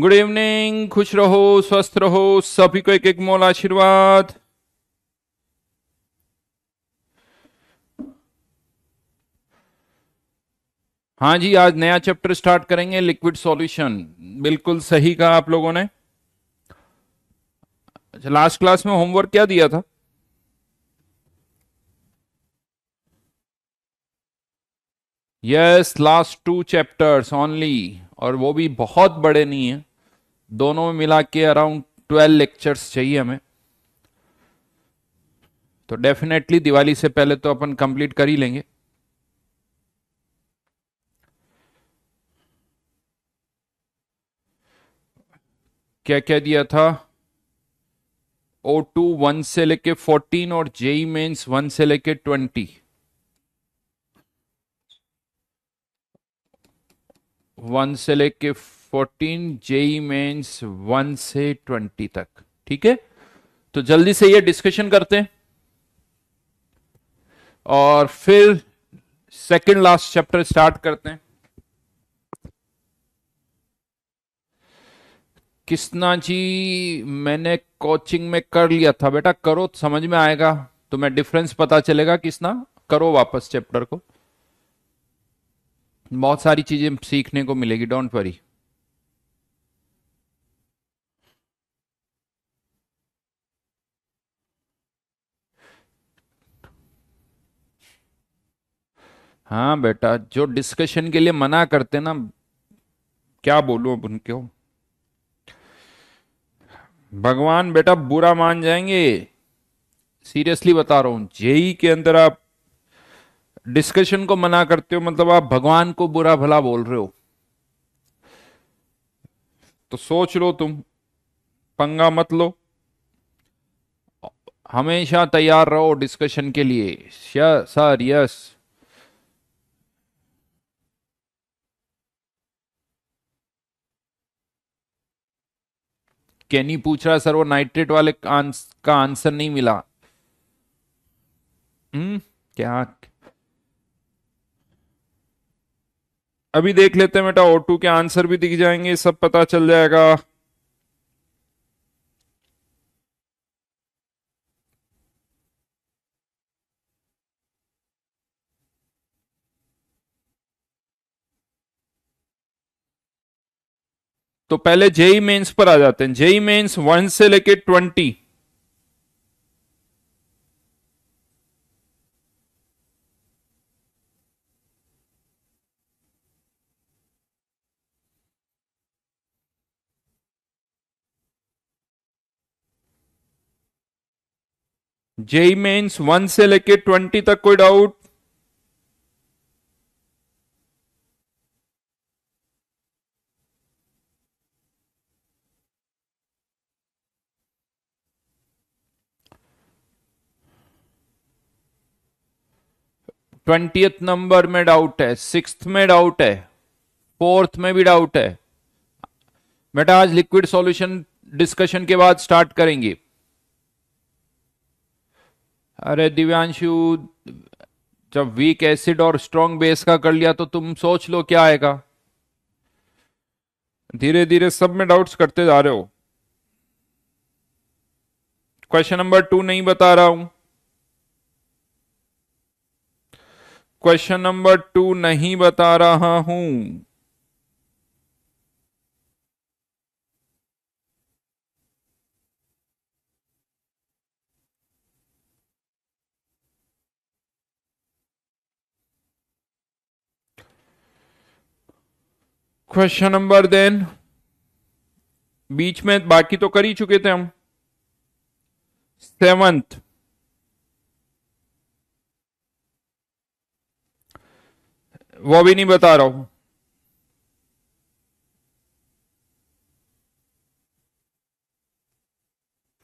Good evening खुश रहो स्वस्थ रहो सभी को एक एक मोल आशीर्वाद हाँ जी आज नया चैप्टर स्टार्ट करेंगे लिक्विड सॉल्यूशन बिल्कुल सही कहा आप लोगों ने अच्छा लास्ट क्लास में होमवर्क क्या दिया था yes last two chapters only और वो भी बहुत बड़े नहीं है दोनों में मिला के अराउंड ट्वेल्व लेक्चर्स चाहिए हमें तो डेफिनेटली दिवाली से पहले तो अपन कंप्लीट कर ही लेंगे क्या क्या दिया था ओ टू वन से लेके फोर्टीन और जेई मेन्स वन से लेके ट्वेंटी वन से लेके फोर्टीन जेई मेन्स वन से ट्वेंटी तक ठीक है तो जल्दी से ये डिस्कशन करते हैं और फिर सेकंड लास्ट चैप्टर स्टार्ट करते हैं किसना जी मैंने कोचिंग में कर लिया था बेटा करो समझ में आएगा तो मैं डिफरेंस पता चलेगा किसना करो वापस चैप्टर को बहुत सारी चीजें सीखने को मिलेगी डोंट वरी हाँ बेटा जो डिस्कशन के लिए मना करते ना क्या बोलू अब उनको भगवान बेटा बुरा मान जाएंगे सीरियसली बता रहा हूं जेई के अंदर आप डिस्कशन को मना करते हो मतलब आप भगवान को बुरा भला बोल रहे हो तो सोच लो तुम पंगा मत लो हमेशा तैयार रहो डिस्कशन के लिए सर यस कैनी पूछ रहा है सर वो नाइट्रेट वाले आंस, का आंसर नहीं मिला हम्म क्या अभी देख लेते हैं बेटा ओ के आंसर भी दिख जाएंगे सब पता चल जाएगा तो पहले जेई मेंस पर आ जाते हैं जेई मेंस वन से लेके ट्वेंटी जेई मेंस वन से लेके ट्वेंटी तक कोई डाउट ट्वेंटी नंबर में डाउट है सिक्स में डाउट है फोर्थ में भी डाउट है बेटा आज लिक्विड सॉल्यूशन डिस्कशन के बाद स्टार्ट करेंगे अरे दिव्यांशु जब वीक एसिड और स्ट्रॉन्ग बेस का कर लिया तो तुम सोच लो क्या आएगा धीरे धीरे सब में डाउट्स करते जा रहे हो क्वेश्चन नंबर टू नहीं बता रहा हूं क्वेश्चन नंबर टू नहीं बता रहा हूं क्वेश्चन नंबर देन बीच में बाकी तो कर ही चुके थे हम सेवंथ वो भी नहीं बता रहा हूं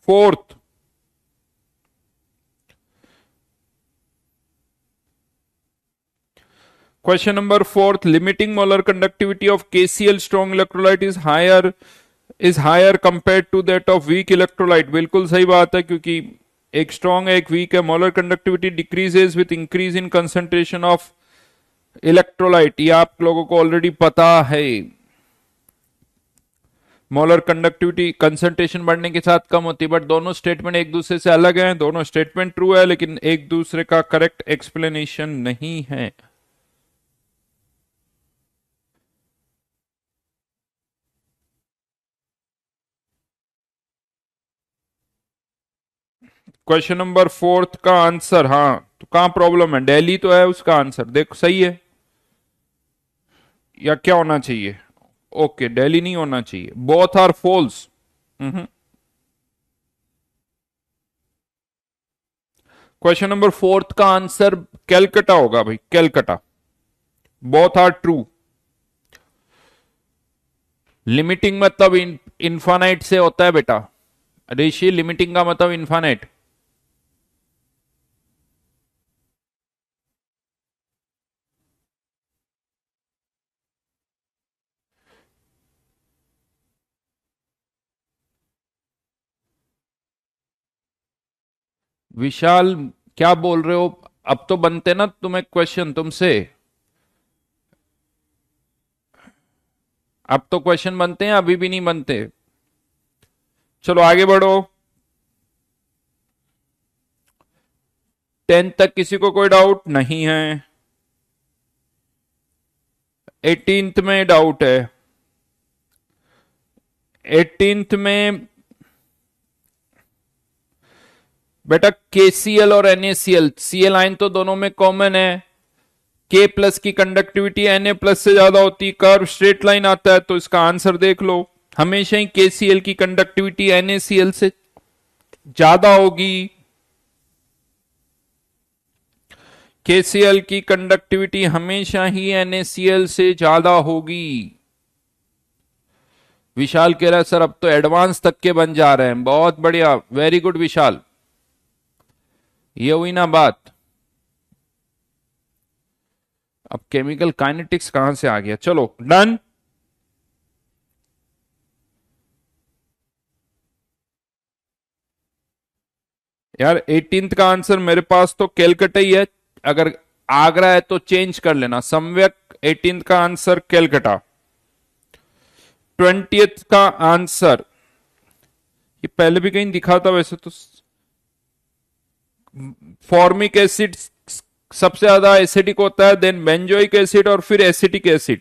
fourth question number fourth limiting molar conductivity of KCl strong electrolyte is higher is higher compare to that of weak electrolyte बिल्कुल सही बात है क्योंकि एक स्ट्रॉन्ग है एक वीक है molar conductivity decreases with increase in concentration of electrolyte ये आप लोगों को ऑलरेडी पता है मोलर कंडक्टिविटी कंसंट्रेशन बढ़ने के साथ कम होती है बट दोनों स्टेटमेंट एक दूसरे से अलग हैं दोनों स्टेटमेंट ट्रू है लेकिन एक दूसरे का करेक्ट एक्सप्लेनेशन नहीं है क्वेश्चन नंबर फोर्थ का आंसर हाँ तो कहां प्रॉब्लम है दिल्ली तो है उसका आंसर देखो सही है या क्या होना चाहिए ओके डेली नहीं होना चाहिए both are false question number fourth का आंसर कैलकटा होगा भाई Calcutta both are true limiting मतलब इन्फानाइट से होता है बेटा रेशी लिमिटिंग का मतलब इन्फानाइट विशाल क्या बोल रहे हो अब तो बनते ना तुम्हें क्वेश्चन तुमसे अब तो क्वेश्चन बनते हैं अभी भी नहीं बनते चलो आगे बढ़ो टेंथ तक किसी को कोई डाउट नहीं है एटींथ में डाउट है एटीनथ में बेटा एल और सी ए लाइन तो दोनों में कॉमन है के प्लस की कंडक्टिविटी Na प्लस से ज्यादा होती है कर्व स्ट्रेट लाइन आता है तो इसका आंसर देख लो हमेशा ही KCl की कंडक्टिविटी NaCl से ज्यादा होगी KCl की कंडक्टिविटी हमेशा ही NaCl से ज्यादा होगी विशाल कह रहा है सर अब तो एडवांस तक के बन जा रहे हैं बहुत बढ़िया वेरी गुड विशाल ये हुई ना बात अब केमिकल काइनेटिक्स कहां से आ गया चलो डन यार एटीन का आंसर मेरे पास तो कैलकटा ही है अगर आगरा है तो चेंज कर लेना सम्यक एटींथ का आंसर कैलकटा ट्वेंटी का आंसर ये पहले भी कहीं दिखा था वैसे तो फॉर्मिक एसिड सबसे ज्यादा एसिडिक होता है देन बेंजोइक एसिड और फिर एसिटिक एसिड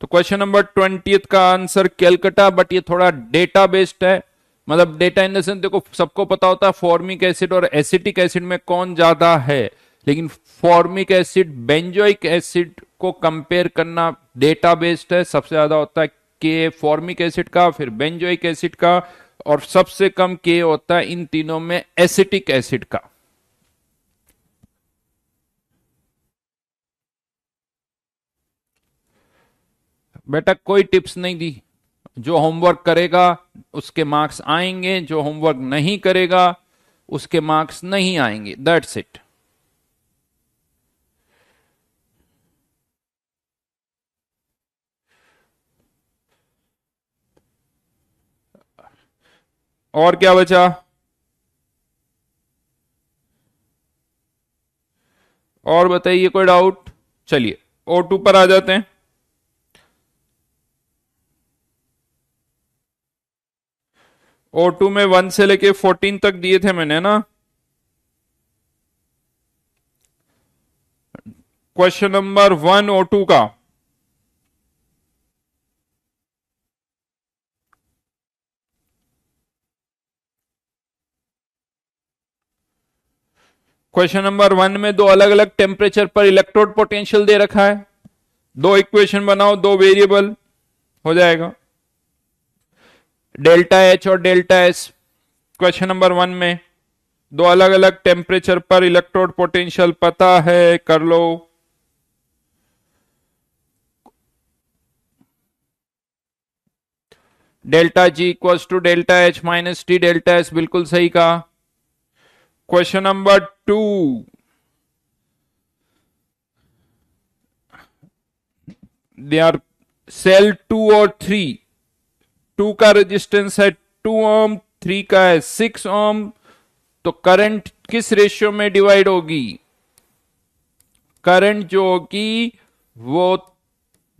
तो क्वेश्चन नंबर ट्वेंटी का आंसर कैलकटा बट ये थोड़ा डेटा बेस्ड है मतलब डेटा इन देंस देखो सबको पता होता है फॉर्मिक एसिड और एसिटिक एसिड में कौन ज्यादा है लेकिन फॉर्मिक एसिड बेंजोइक एसिड को कंपेयर करना डेटा बेस्ड है सबसे ज्यादा होता है के फॉर्मिक एसिड का फिर बेंजोइक एसिड का और सबसे कम के होता है इन तीनों में एसिटिक एसिड का बेटा कोई टिप्स नहीं दी जो होमवर्क करेगा उसके मार्क्स आएंगे जो होमवर्क नहीं करेगा उसके मार्क्स नहीं आएंगे दैट्स इट और क्या बचा और बताइए कोई डाउट चलिए ओ टू पर आ जाते हैं ओ टू में वन से लेके फोर्टीन तक दिए थे मैंने ना question number one or two का क्वेश्चन नंबर वन में दो अलग अलग टेम्परेचर पर इलेक्ट्रोड पोटेंशियल दे रखा है दो इक्वेशन बनाओ दो वेरिएबल हो जाएगा डेल्टा एच और delta S question number one में दो अलग अलग टेम्परेचर पर इलेक्ट्रोड पोटेंशियल पता है कर लो delta G equals to delta H minus T delta S बिल्कुल सही कहा question number two there are cell two और थ्री टू का रेजिस्टेंस है टू ओम थ्री का है सिक्स ओम तो करंट किस रेशियो में डिवाइड होगी करंट जो होगी वो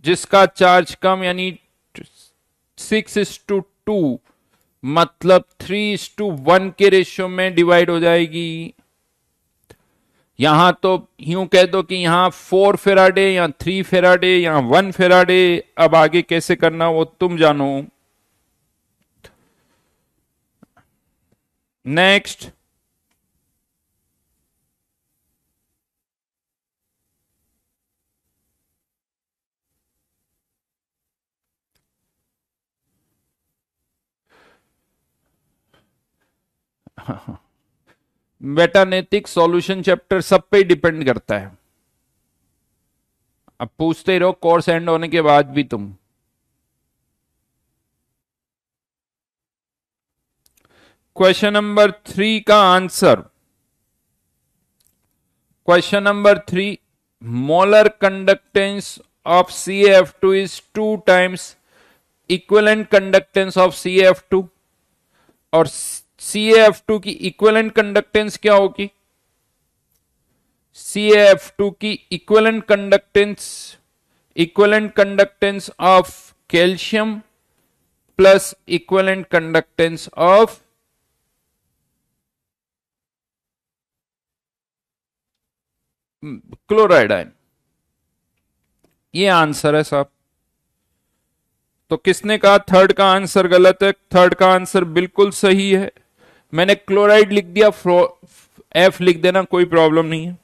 जिसका चार्ज कम यानी सिक्स इज टू टू मतलब थ्री इस टू वन के रेशियो में डिवाइड हो जाएगी यहां तो यूं कह दो कि यहां फोर फेराडे या थ्री फेराडे या वन फेराडे अब आगे कैसे करना वो तुम जानो नेक्स्ट वेटानेतिक सॉल्यूशन चैप्टर सब पे ही डिपेंड करता है अब पूछते ही रहो कोर्स एंड होने के बाद भी तुम क्वेश्चन नंबर थ्री का answer question number three molar conductance of C F two is two times equivalent conductance of C F two और सी एफ टू की इक्वेलेंट कंडक्टेंस क्या होगी सी एफ टू की equivalent conductance equivalent conductance of calcium plus equivalent conductance of chloride ion ये answer है साहब तो किसने कहा थर्ड का आंसर गलत है थर्ड का आंसर बिल्कुल सही है मैंने क्लोराइड लिख दिया एफ लिख देना कोई प्रॉब्लम नहीं है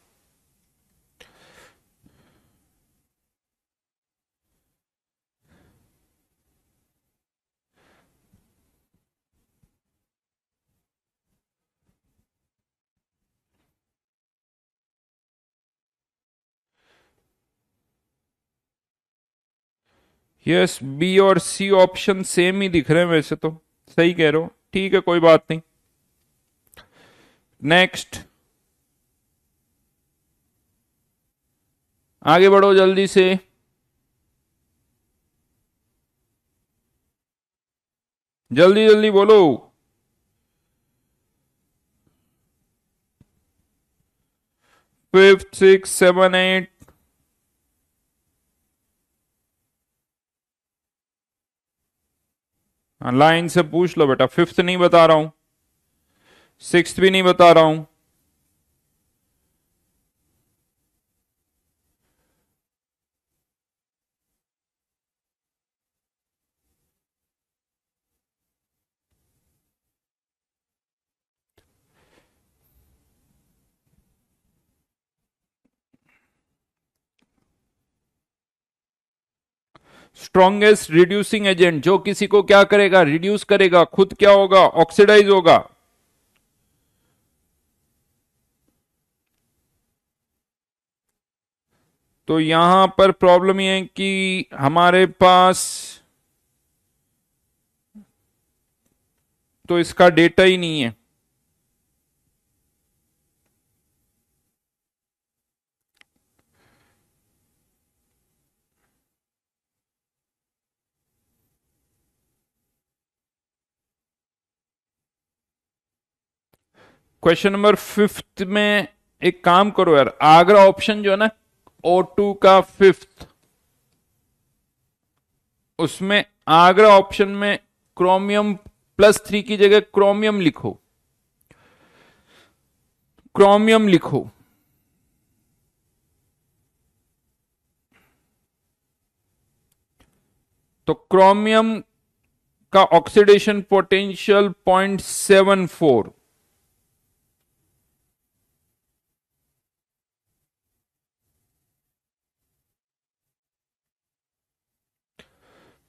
यस बी और सी ऑप्शन सेम ही दिख रहे हैं वैसे तो सही कह रहे हो ठीक है कोई बात नहीं नेक्स्ट आगे बढ़ो जल्दी से जल्दी जल्दी बोलो fifth six seven eight line से पूछ लो बेटा फिफ्थ नहीं बता रहा हूं सिक्स भी नहीं बता रहा हूं स्ट्रॉन्गेस्ट रिड्यूसिंग एजेंट जो किसी को क्या करेगा रिड्यूस करेगा खुद क्या होगा ऑक्सीडाइज होगा तो यहां पर प्रॉब्लम यह है कि हमारे पास तो इसका डेटा ही नहीं है क्वेश्चन नंबर फिफ्थ में एक काम करो यार आगरा ऑप्शन जो है ना O2 का फिफ्थ उसमें आगरा ऑप्शन में क्रोमियम प्लस थ्री की जगह क्रोमियम लिखो क्रोमियम लिखो तो क्रोमियम का ऑक्सीडेशन पोटेंशियल 0.74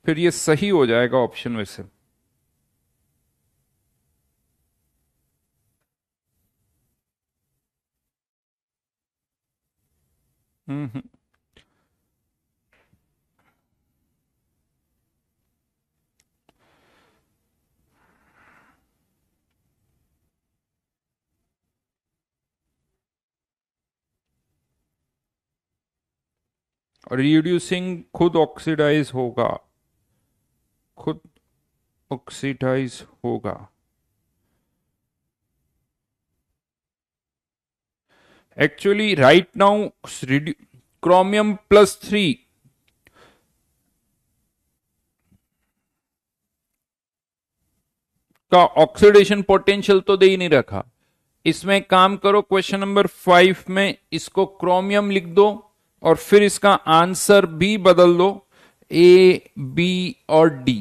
फिर ये सही हो जाएगा ऑप्शन में से हम्म, हम्म। रिड्यूसिंग खुद ऑक्सीडाइज होगा खुद ऑक्सीडाइज होगा actually right now chromium plus three का ऑक्सीडेशन पोटेंशियल तो दे ही नहीं रखा इसमें काम करो क्वेश्चन नंबर फाइव में इसको क्रोमियम लिख दो और फिर इसका आंसर भी बदल दो ए बी और डी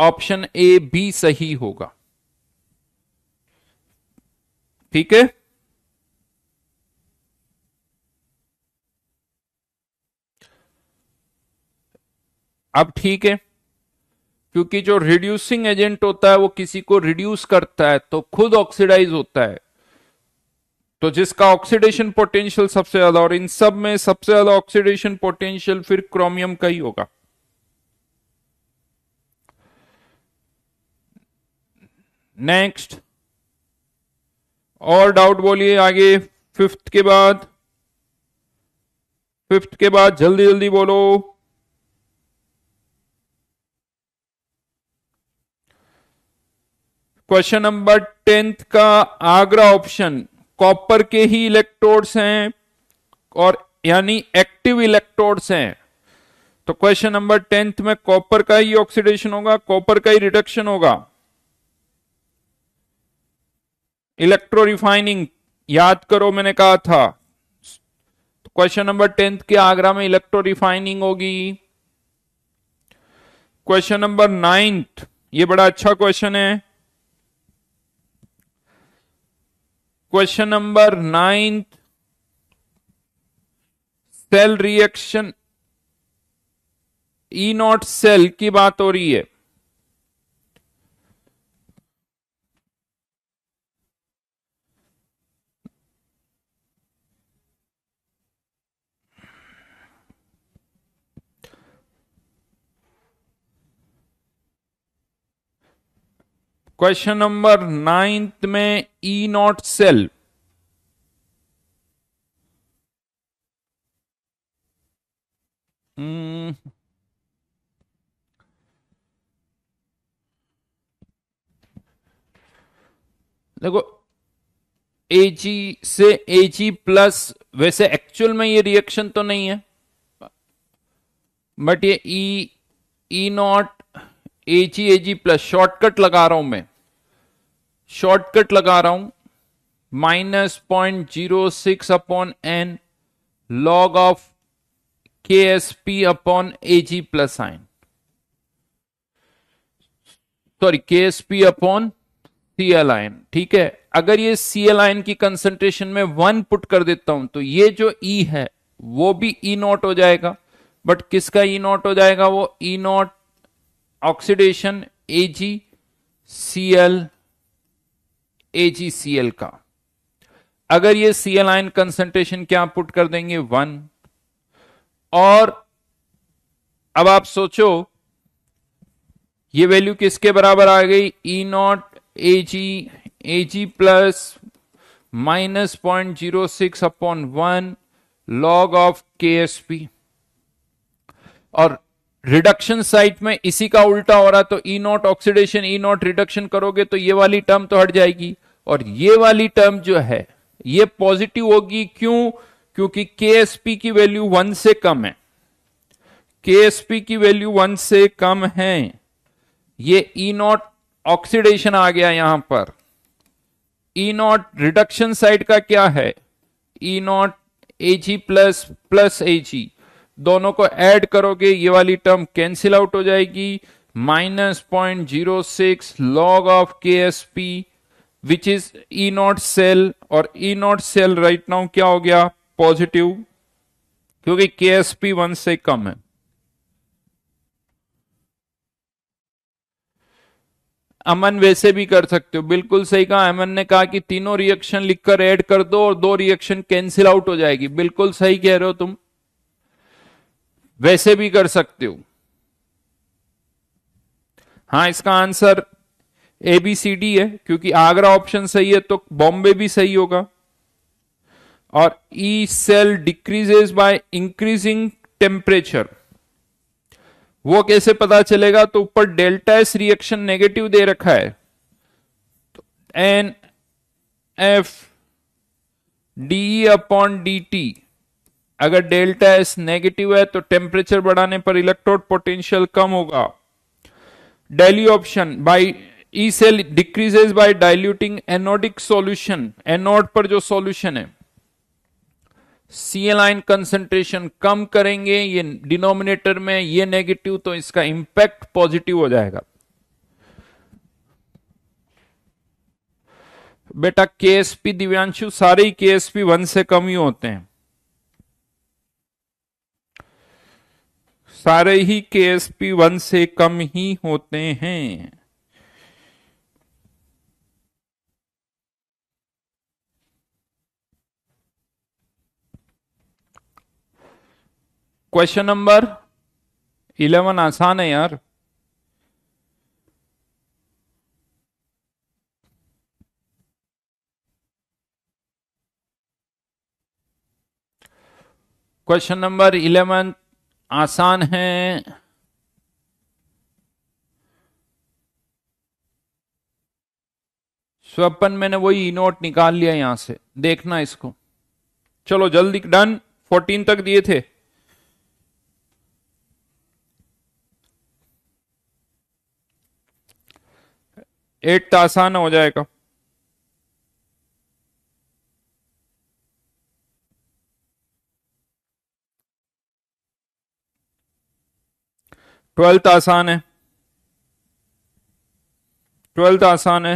ऑप्शन ए बी सही होगा ठीक है अब ठीक है क्योंकि जो रिड्यूसिंग एजेंट होता है वो किसी को रिड्यूस करता है तो खुद ऑक्सीडाइज होता है तो जिसका ऑक्सीडेशन पोटेंशियल सबसे ज्यादा और इन सब में सबसे ज्यादा ऑक्सीडेशन पोटेंशियल फिर क्रोमियम का ही होगा नेक्स्ट और डाउट बोलिए आगे फिफ्थ के बाद फिफ्थ के बाद जल्दी जल्दी बोलो क्वेश्चन नंबर टेंथ का आगरा ऑप्शन कॉपर के ही इलेक्ट्रोड्स हैं और यानी एक्टिव इलेक्ट्रोड्स हैं तो क्वेश्चन नंबर टेंथ में कॉपर का ही ऑक्सीडेशन होगा कॉपर का ही रिडक्शन होगा इलेक्ट्रो रिफाइनिंग याद करो मैंने कहा था क्वेश्चन नंबर टेंथ के आगरा में इलेक्ट्रो रिफाइनिंग होगी क्वेश्चन नंबर नाइन्थ ये बड़ा अच्छा क्वेश्चन है question number ninth cell reaction E not cell की बात हो रही है क्वेश्चन नंबर नाइन्थ में ई नॉट सेल देखो एजी से एजी प्लस वैसे एक्चुअल में ये रिएक्शन तो नहीं है बट ये E E not H E A G plus shortcut लगा रहा हूं मैं शॉर्टकट लगा रहा हूं minus point zero six upon N log of K S P upon A G plus ion sorry K S P upon C L ion ठीक है अगर ये सी एल आइन की कंसेंट्रेशन में वन पुट कर देता हूं तो ये जो ई e है वो भी ई e नॉट हो जाएगा बट किसका ई e नॉट हो जाएगा वो E e not oxidation AG C L G C L का अगर ये सी एल आयन कंसेंट्रेशन क्या पुट कर देंगे वन और अब आप सोचो ये वैल्यू किसके बराबर आ गई E not A G A G plus minus point zero six upon one log of K S P और रिडक्शन साइट में इसी का उल्टा हो रहा तो E not oxidation E not reduction करोगे तो ये वाली टर्म तो हट जाएगी और ये वाली टर्म जो है ये पॉजिटिव होगी क्यों क्योंकि के की वैल्यू वन से कम है के की वैल्यू वन से कम है ये ई नॉट ऑक्सीडेशन आ गया यहां पर ई नॉट रिडक्शन साइट का क्या है E not A G plus plus A G दोनों को ऐड करोगे ये वाली टर्म कैंसिल आउट हो जाएगी minus point zero six log of K S P which is E not cell और E not cell right now क्या हो गया पॉजिटिव क्योंकि के एस पी वन से कम है अमन वैसे भी कर सकते हो बिल्कुल सही कहा अमन ने कहा कि तीनों रिएक्शन लिखकर ऐड कर दो और दो रिएक्शन कैंसिल आउट हो जाएगी बिल्कुल सही कह रहे हो तुम वैसे भी कर सकते हो हाँ इसका answer A B C D है क्योंकि आगरा ऑप्शन सही है तो बॉम्बे भी सही होगा और E cell decreases by increasing temperature वो कैसे पता चलेगा तो ऊपर डेल्टा एस रिएक्शन नेगेटिव दे रखा है तो N F D upon D T अगर डेल्टा एस नेगेटिव है तो टेम्परेचर बढ़ाने पर इलेक्ट्रोड पोटेंशियल कम होगा daily option by E cell decreases by diluting anodic solution anode पर जो सॉल्यूशन है सीएल आइन कंसेंट्रेशन कम करेंगे ये डिनोमिनेटर में ये नेगेटिव तो इसका इंपैक्ट पॉजिटिव हो जाएगा बेटा के एस पी दिव्यांशु सारे ही के एस पी वन से कम ही होते हैं सारे ही के एस पी वन से कम ही होते हैं क्वेश्चन नंबर इलेवन आसान है यार क्वेश्चन नंबर इलेवन आसान है स्वपन मैंने वही नोट निकाल लिया यहां से देखना इसको चलो जल्दी डन फोर्टीन तक दिए थे एट तो आसान हो जाएगा ट्वेल्थ आसान है ट्वेल्थ आसान है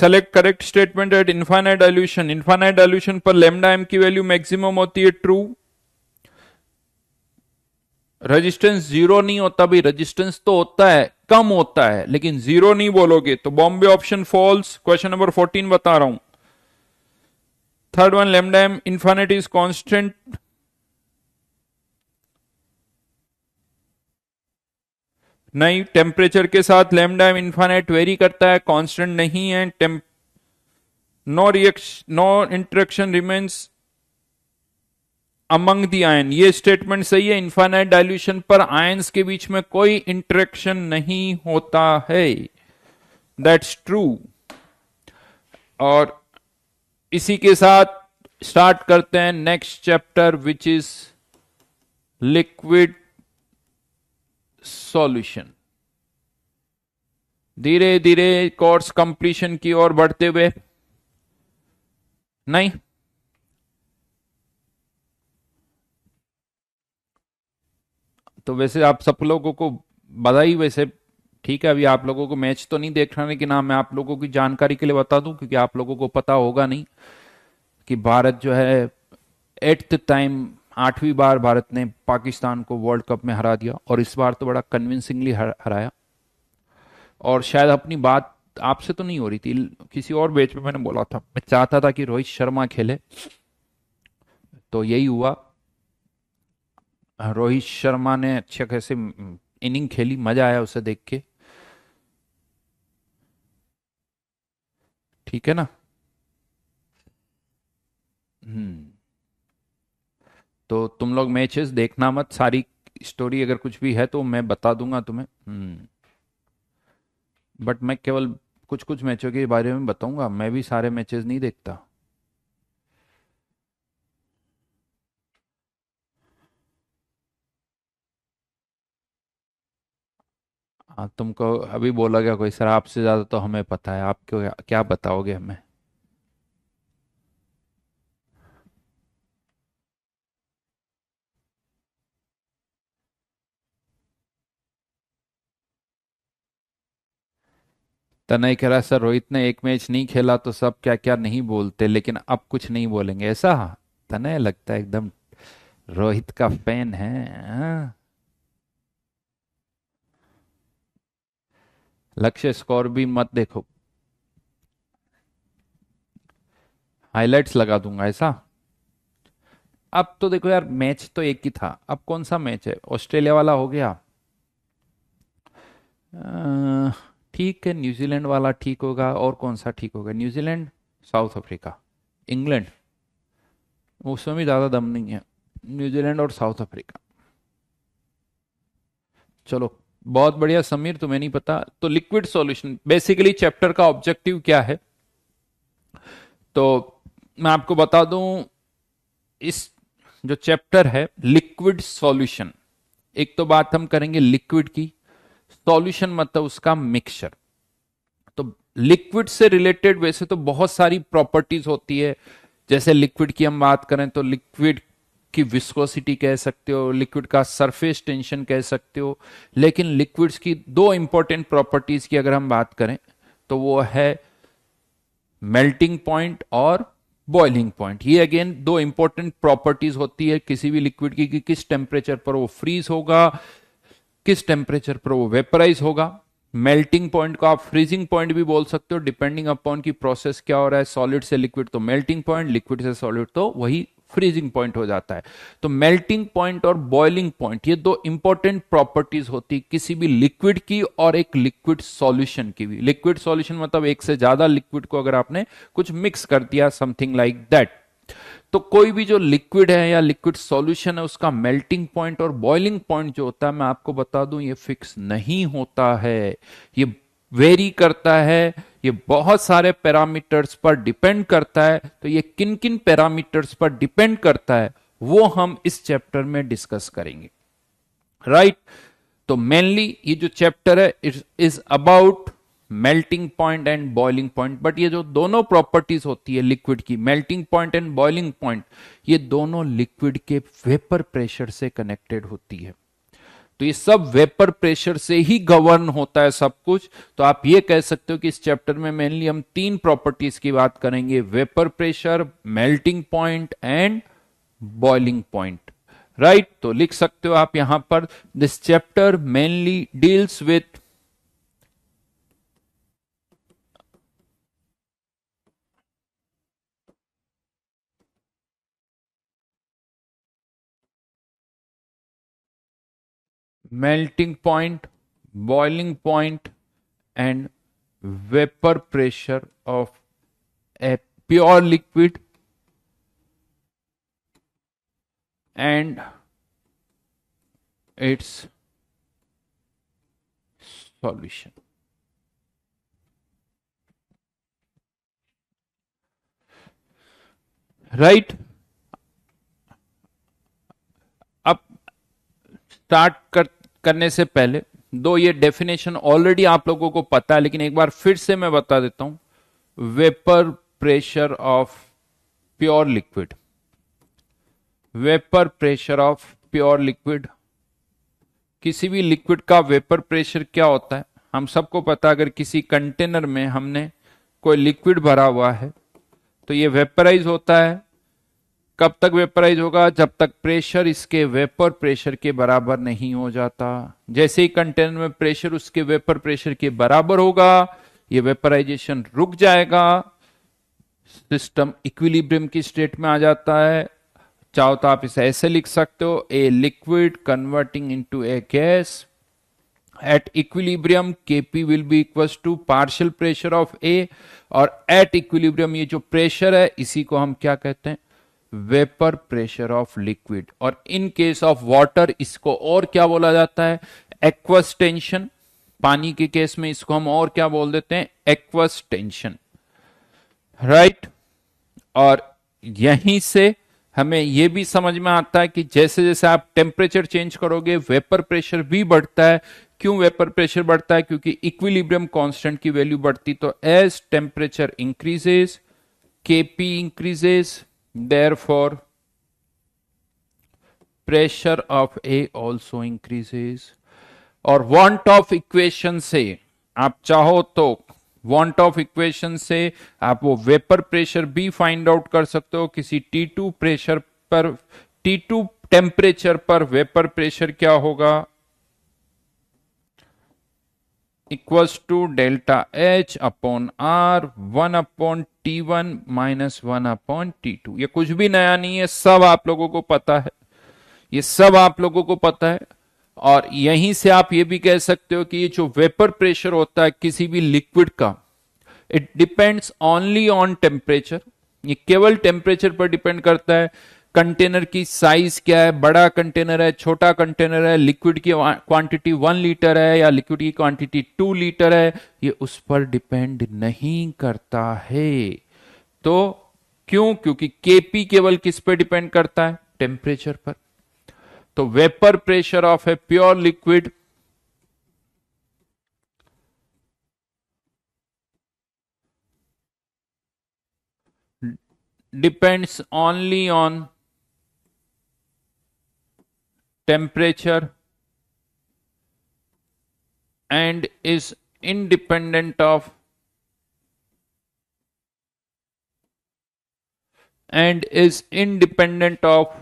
select correct statement at infinite dilution infinite dilution पर लेमडा एम की वैल्यू मैक्सिमम होती है ट्रू रेजिस्टेंस जीरो नहीं होता भाई रेजिस्टेंस तो होता है कम होता है लेकिन जीरो नहीं बोलोगे तो Bombay option false question number fourteen बता रहा हूं third one lambda M infinity is constant नहीं टेम्परेचर के साथ लेमडा इंफानेट वेरी करता है कांस्टेंट नहीं है temp no reaction no interaction remains among the ion ये स्टेटमेंट सही है इन्फानाइट डाइल्यूशन पर आयन्स के बीच में कोई इंटरेक्शन नहीं होता है दैट्स ट्रू और इसी के साथ स्टार्ट करते हैं next chapter which is liquid solution धीरे धीरे कोर्स कंप्लीशन की ओर बढ़ते हुए नहीं तो वैसे आप सब लोगों को बधाई वैसे ठीक है अभी आप लोगों को मैच तो नहीं देख रहा लेकिन हाँ मैं आप लोगों की जानकारी के लिए बता दूं क्योंकि आप लोगों को पता होगा नहीं कि भारत जो है एट्थ टाइम आठवीं बार भारत ने पाकिस्तान को वर्ल्ड कप में हरा दिया और इस बार तो बड़ा कन्विंसिंगली हर, हराया और शायद अपनी बात आपसे तो नहीं हो रही थी किसी और बेच में मैंने बोला था मैं चाहता था कि रोहित शर्मा खेले तो यही हुआ रोहित शर्मा ने अच्छे खासे इनिंग खेली मजा आया उसे देख के ठीक है ना हम्म तो तुम लोग मैचेस देखना मत सारी स्टोरी अगर कुछ भी है तो मैं बता दूंगा तुम्हें हम्म बट मैं केवल कुछ कुछ मैचों के बारे में बताऊंगा मैं भी सारे मैचेस नहीं देखता हाँ तुमको अभी बोला गया कोई सर आपसे ज़्यादा तो हमें पता है आप क्यों क्या बताओगे हमें तनय कह रहा सर रोहित ने एक मैच नहीं खेला तो सब क्या क्या नहीं बोलते लेकिन अब कुछ नहीं बोलेंगे ऐसा तनय लगता है एकदम रोहित का फैन है हा? लक्ष्य स्कोर भी मत देखो हाइलाइट्स लगा दूंगा ऐसा अब तो देखो यार मैच तो एक ही था अब कौन सा मैच है ऑस्ट्रेलिया वाला हो गया ठीक है न्यूजीलैंड वाला ठीक होगा और कौन सा ठीक होगा न्यूजीलैंड साउथ अफ्रीका इंग्लैंड उसमें भी ज़्यादा दम नहीं है न्यूजीलैंड और साउथ अफ्रीका चलो बहुत बढ़िया समीर तुम्हें नहीं पता तो लिक्विड सॉल्यूशन बेसिकली चैप्टर का ऑब्जेक्टिव क्या है तो मैं आपको बता दूं इस जो चैप्टर है लिक्विड सॉल्यूशन एक तो बात हम करेंगे लिक्विड की सॉल्यूशन मतलब उसका मिक्सचर तो लिक्विड से रिलेटेड वैसे तो बहुत सारी प्रॉपर्टीज होती है जैसे लिक्विड की हम बात करें तो लिक्विड की विस्कोसिटी कह सकते हो लिक्विड का सरफेस टेंशन कह सकते हो लेकिन लिक्विड्स की दो इंपॉर्टेंट प्रॉपर्टीज की अगर हम बात करें तो वो है मेल्टिंग पॉइंट और बॉइलिंग पॉइंट ये अगेन दो इंपॉर्टेंट प्रॉपर्टीज होती है किसी भी लिक्विड की कि किस टेम्परेचर पर वो फ्रीज होगा किस टेम्परेचर पर वो वेपराइज होगा मेल्टिंग पॉइंट को आप फ्रीजिंग पॉइंट भी बोल सकते हो डिपेंडिंग अपॉन की प्रोसेस क्या हो रहा है सॉलिड से लिक्विड तो मेल्टिंग पॉइंट लिक्विड से सॉलिड तो वही फ्रीजिंग पॉइंट हो जाता है तो मेल्टिंग पॉइंट और बॉइलिंग पॉइंट ये दो इंपॉर्टेंट प्रॉपर्टीज होती किसी भी लिक्विड की और एक लिक्विड सॉल्यूशन की भी लिक्विड सॉल्यूशन मतलब एक से ज्यादा लिक्विड को अगर आपने कुछ मिक्स कर दिया समथिंग लाइक दैट तो कोई भी जो लिक्विड है या लिक्विड सॉल्यूशन है उसका मेल्टिंग पॉइंट और बॉइलिंग पॉइंट जो होता है मैं आपको बता दूं ये फिक्स नहीं होता है ये वेरी करता है ये बहुत सारे पैरामीटर्स पर डिपेंड करता है तो ये किन किन पैरामीटर्स पर डिपेंड करता है वो हम इस चैप्टर में डिस्कस करेंगे राइट right? तो मेनली ये जो चैप्टर है it is about melting point and boiling point but ये जो दोनों प्रॉपर्टीज होती है लिक्विड की melting point and boiling point ये दोनों लिक्विड के वेपर प्रेशर से कनेक्टेड होती है तो ये सब वेपर प्रेशर से ही गवर्न होता है सब कुछ तो आप ये कह सकते हो कि इस चैप्टर में मेनली हम तीन प्रॉपर्टीज की बात करेंगे vapour pressure melting point and boiling point right तो लिख सकते हो आप यहां पर this chapter mainly deals with melting point, boiling point, and vapor pressure of a pure liquid and its solution. Right? Up start cut. करने से पहले दो ये डेफिनेशन ऑलरेडी आप लोगों को पता है लेकिन एक बार फिर से मैं बता देता हूं vapour pressure of pure liquid vapour pressure of pure liquid किसी भी लिक्विड का वेपर प्रेशर क्या होता है हम सबको पता अगर किसी कंटेनर में हमने कोई लिक्विड भरा हुआ है तो ये वेपराइज होता है कब तक वेपराइज होगा जब तक प्रेशर इसके वेपर प्रेशर के बराबर नहीं हो जाता जैसे ही कंटेनर में प्रेशर उसके वेपर प्रेशर के बराबर होगा ये वेपराइजेशन रुक जाएगा सिस्टम इक्विलिब्रियम की स्टेट में आ जाता है चाहो तो आप इसे ऐसे लिख सकते हो a liquid converting into a gas at equilibrium KP will be equal to partial pressure of A और एट इक्विलिब्रियम ये जो प्रेशर है इसी को हम क्या कहते हैं वेपर प्रेशर ऑफ लिक्विड और इन केस ऑफ वाटर इसको और क्या बोला जाता है एक्वस टेंशन पानी के केस में इसको हम और क्या बोल देते हैं एक्वस टेंशन राइट और यहीं से हमें यह भी समझ में आता है कि जैसे जैसे आप टेम्परेचर चेंज करोगे वेपर प्रेशर भी बढ़ता है क्यों वेपर प्रेशर बढ़ता है क्योंकि इक्विलिब्रियम कांस्टेंट की वैल्यू बढ़ती तो as temperature increases KP increases therefore pressure of A also increases और वॉन्ट ऑफ इक्वेशन से आप चाहो तो वॉन्ट ऑफ इक्वेशन से आप वो वेपर प्रेशर भी फाइंड आउट कर सकते हो किसी T2 प्रेशर पर T2 टेम्परेचर पर वेपर प्रेशर क्या होगा equals to delta H upon R one upon T one minus one upon T two ये कुछ भी नया नहीं है सब आप लोगों को पता है ये सब आप लोगों को पता है और यहीं से आप ये भी कह सकते हो कि ये जो वेपर प्रेशर होता है किसी भी लिक्विड का it depends only on temperature ये केवल टेम्परेचर पर डिपेंड करता है कंटेनर की साइज क्या है बड़ा कंटेनर है छोटा कंटेनर है लिक्विड की क्वांटिटी वन लीटर है या लिक्विड की क्वांटिटी टू लीटर है ये उस पर डिपेंड नहीं करता है तो क्यों क्योंकि केपी केवल किस पर डिपेंड करता है टेम्परेचर पर तो vapour pressure of a pure liquid depends only on temperature and is independent of and is independent of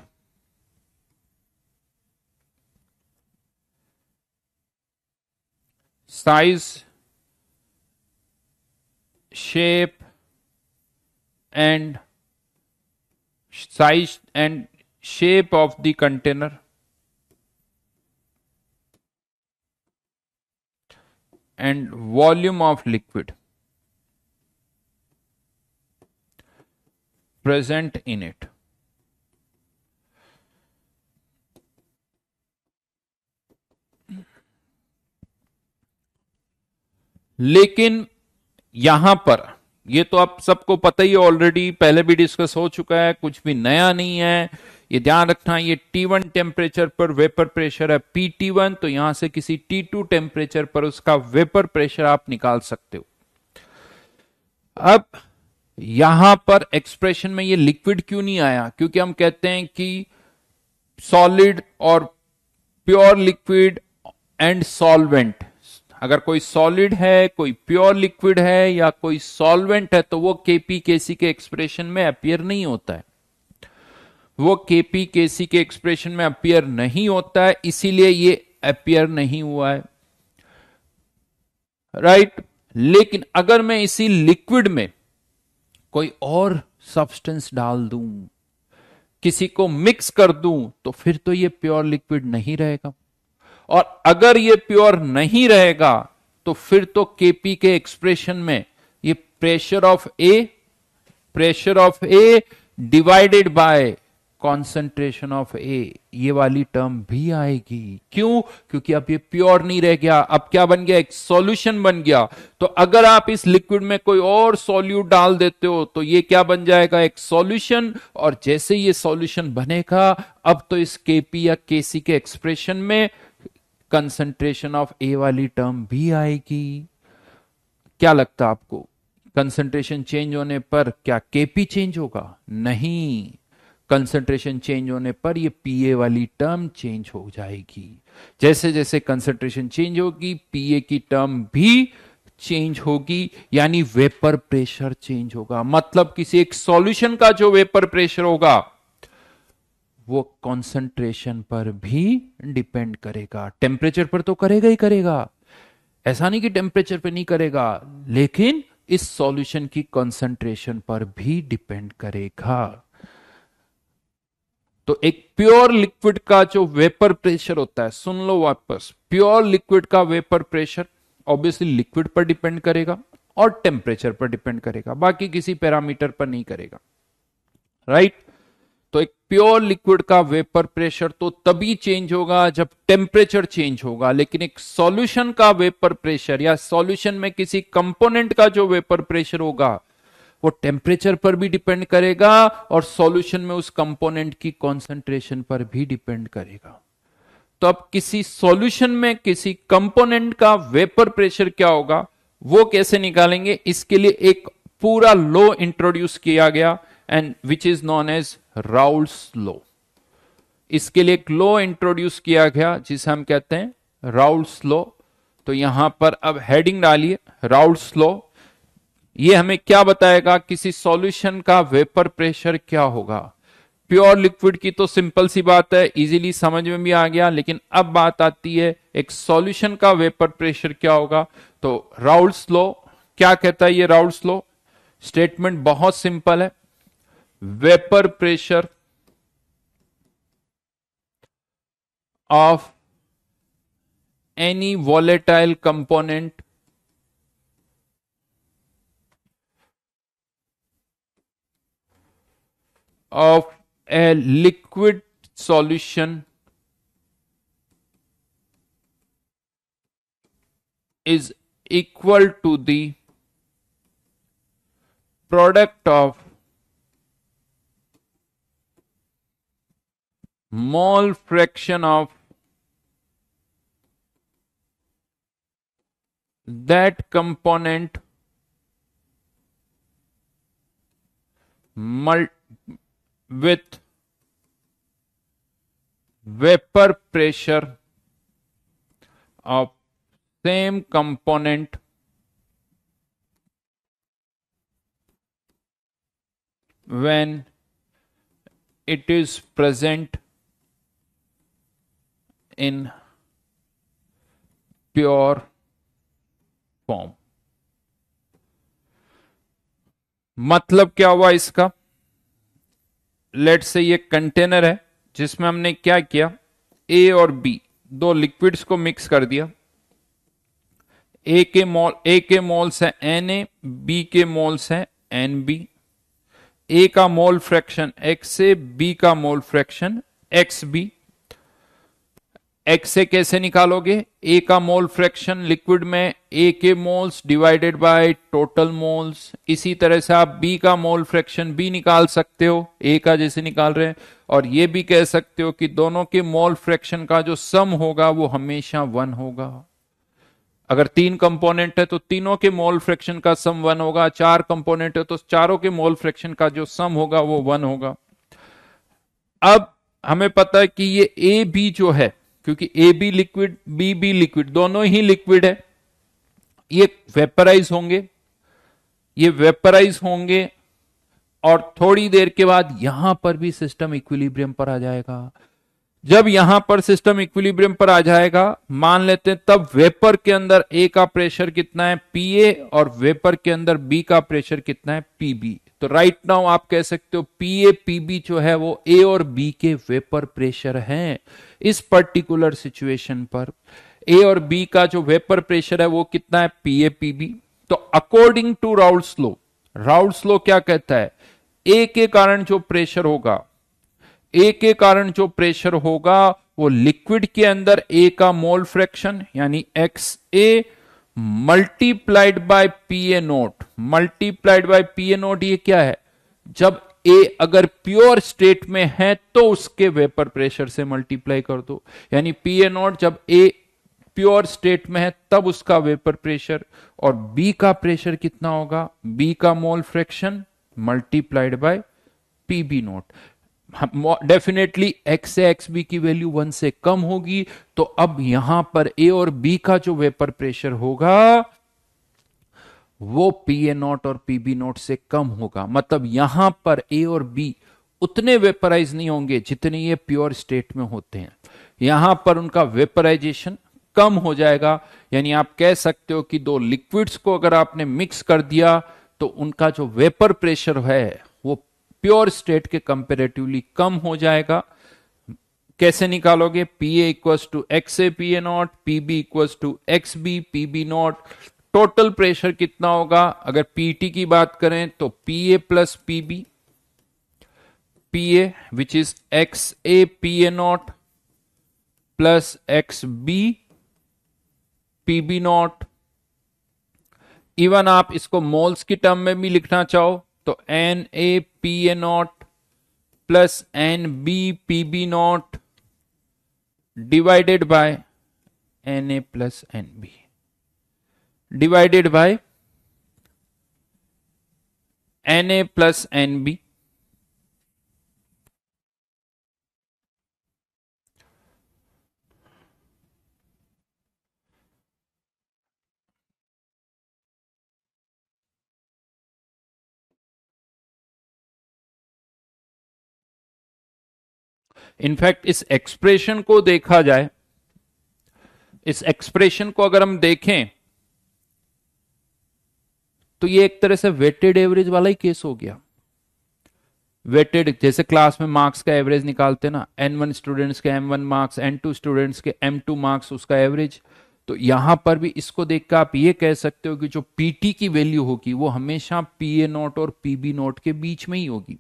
size shape and size and shape of the container and volume of liquid present in it. लेकिन यहां पर ये तो आप सबको पता ही already पहले भी डिस्कस हो चुका है कुछ भी नया नहीं है ये ध्यान रखना ये T1 टेम्परेचर पर वेपर प्रेशर है PT1 तो यहां से किसी T2 टेम्परेचर पर उसका वेपर प्रेशर आप निकाल सकते हो अब यहां पर एक्सप्रेशन में ये लिक्विड क्यों नहीं आया क्योंकि हम कहते हैं कि सॉलिड और प्योर लिक्विड एंड सॉल्वेंट अगर कोई सॉलिड है कोई प्योर लिक्विड है या कोई सॉल्वेंट है तो वो केपी सी के एक्सप्रेशन में अपियर नहीं होता है वो केपी केसी के एक्सप्रेशन में अपियर नहीं होता है इसीलिए ये अपियर नहीं हुआ है राइट right? लेकिन अगर मैं इसी लिक्विड में कोई और सब्सटेंस डाल दूं किसी को मिक्स कर दूं तो फिर तो ये प्योर लिक्विड नहीं रहेगा और अगर ये प्योर नहीं रहेगा तो फिर तो केपी के एक्सप्रेशन में ये pressure of A pressure of A divided by concentration of A ये वाली टर्म भी आएगी क्यों क्योंकि अब ये प्योर नहीं रह गया अब क्या बन गया एक सॉल्यूशन बन गया तो अगर आप इस लिक्विड में कोई और सॉल्यूट डाल देते हो तो ये क्या बन जाएगा एक सॉल्यूशन और जैसे ये सॉल्यूशन बनेगा अब तो इस केपी या केसी के एक्सप्रेशन में कंसंट्रेशन ऑफ ए वाली टर्म भी आएगी क्या लगता आपको कंसंट्रेशन चेंज होने पर क्या केपी चेंज होगा नहीं कंसंट्रेशन चेंज होने पर ये पीए वाली टर्म चेंज हो जाएगी जैसे जैसे कंसंट्रेशन चेंज होगी पीए की टर्म भी चेंज होगी यानी वेपर प्रेशर चेंज होगा मतलब किसी एक सॉल्यूशन का जो वेपर प्रेशर होगा वो कंसंट्रेशन पर भी डिपेंड करेगा टेम्परेचर पर तो करेगा ही करेगा ऐसा नहीं कि टेम्परेचर पर नहीं करेगा लेकिन इस सॉल्यूशन की कंसंट्रेशन पर भी डिपेंड करेगा तो एक प्योर लिक्विड का जो वेपर प्रेशर होता है सुन लो वापस प्योर लिक्विड का वेपर प्रेशर ऑब्वियसली लिक्विड पर डिपेंड करेगा और टेम्परेचर पर डिपेंड करेगा बाकी किसी पैरामीटर पर नहीं करेगा राइट right? तो एक प्योर लिक्विड का वेपर प्रेशर तो तभी चेंज होगा जब टेम्परेचर चेंज होगा लेकिन एक सॉल्यूशन का वेपर प्रेशर या सॉल्यूशन में किसी कंपोनेंट का जो वेपर प्रेशर होगा वो टेम्परेचर पर भी डिपेंड करेगा और सॉल्यूशन में उस कंपोनेंट की कॉन्सेंट्रेशन पर भी डिपेंड करेगा तो अब किसी सॉल्यूशन में किसी कंपोनेंट का वेपर प्रेशर क्या होगा वो कैसे निकालेंगे इसके लिए एक पूरा लो इंट्रोड्यूस किया गया and which is known as Raoult's law इसके लिए एक लो इंट्रोड्यूस किया गया जिसे हम कहते हैं राउल्स लो तो यहां पर अब हेडिंग डालिए राउल्स लो ये हमें क्या बताएगा किसी सॉल्यूशन का वेपर प्रेशर क्या होगा प्योर लिक्विड की तो सिंपल सी बात है इजीली समझ में भी आ गया लेकिन अब बात आती है एक सॉल्यूशन का वेपर प्रेशर क्या होगा तो राउल्स लो क्या कहता है ये राउल्स लो स्टेटमेंट बहुत सिंपल है vapor pressure of any volatile component of a liquid solution is equal to the product of mole fraction of that component with vapor pressure of same component when it is present in pure form मतलब क्या हुआ इसका late से ये container है जिसमें हमने क्या किया ए और बी दो लिक्विड्स को मिक्स कर दिया ए के मॉल ए के मॉल्स है एन ए बी के मॉल्स है एन बी ए का mole fraction X A B का mole fraction X B x से कैसे निकालोगे ए का मोल फ्रैक्शन लिक्विड में ए के moles divided by total moles इसी तरह से आप बी का मोल फ्रैक्शन बी निकाल सकते हो ए का जैसे निकाल रहे हैं और ये भी कह सकते हो कि दोनों के मोल फ्रैक्शन का जो सम होगा वो हमेशा वन होगा अगर तीन कंपोनेंट है तो तीनों के मोल फ्रैक्शन का सम वन होगा चार कंपोनेंट है तो चारों के मोल फ्रैक्शन का जो सम होगा वो वन होगा अब हमें पता है कि ये ए बी जो है क्योंकि ए भी लिक्विड बी भी लिक्विड दोनों ही लिक्विड है ये वेपराइज होंगे ये वेपराइज होंगे और थोड़ी देर के बाद यहां पर भी सिस्टम इक्विलिब्रियम पर आ जाएगा जब यहां पर सिस्टम इक्विलिब्रियम पर आ जाएगा मान लेते हैं तब वेपर के अंदर ए का प्रेशर कितना है पीए और वेपर के अंदर बी का प्रेशर कितना है पीबी तो राइट नाउ आप कह सकते हो पी ए पी बी जो है वो ए और बी के वेपर प्रेशर हैं इस पर्टिकुलर सिचुएशन पर ए और बी का जो वेपर प्रेशर है वो कितना है पी ए पी बी तो according to Raoult's law Raoult's law क्या कहता है ए के कारण जो प्रेशर होगा ए के कारण जो प्रेशर होगा वो लिक्विड के अंदर ए का मोल फ्रैक्शन यानी X A multiplied by P A naught multiplied by P A naught ये क्या है जब ए अगर प्योर स्टेट में है तो उसके वेपर प्रेशर से मल्टीप्लाई कर दो यानी पी ए नोट जब ए प्योर स्टेट में है तब उसका वेपर प्रेशर और बी का प्रेशर कितना होगा बी का mole fraction multiplied by PB naught definitely X से एक्स बी की वैल्यू वन से कम होगी तो अब यहां पर ए और बी का जो वेपर प्रेशर होगा वो पी ए नॉट और पी बी नॉट से कम होगा मतलब यहां पर ए और बी उतने वेपराइज नहीं होंगे जितने ये प्योर स्टेट में होते हैं यहां पर उनका वेपराइजेशन कम हो जाएगा यानी आप कह सकते हो कि दो लिक्विड्स को अगर आपने मिक्स कर दिया तो उनका जो वेपर प्रेशर है प्योर स्टेट के कंपेरेटिवली कम हो जाएगा कैसे निकालोगे P A equal to X A P A naught P B equal to X B P B naught total pressure कितना होगा अगर पीटी की बात करें तो P A plus P B P A which is X A P A naught plus X B P B naught even आप इसको moles की टर्म में भी लिखना चाहो तो N A P A naught plus N B P B naught divided by N A plus N B divided by N A plus N B in fact इस expression को देखा जाए इस एक्सप्रेशन को अगर हम देखें तो ये एक तरह से वेटेड एवरेज वाला ही केस हो गया वेटेड जैसे क्लास में मार्क्स का एवरेज निकालते ना एन वन स्टूडेंट्स के M one marks N two students के एम टू मार्क्स उसका एवरेज तो यहां पर भी इसको देख आप ये कह सकते हो कि जो पीटी की वैल्यू होगी वो हमेशा पीए नोट और पीबी नोट के बीच में ही होगी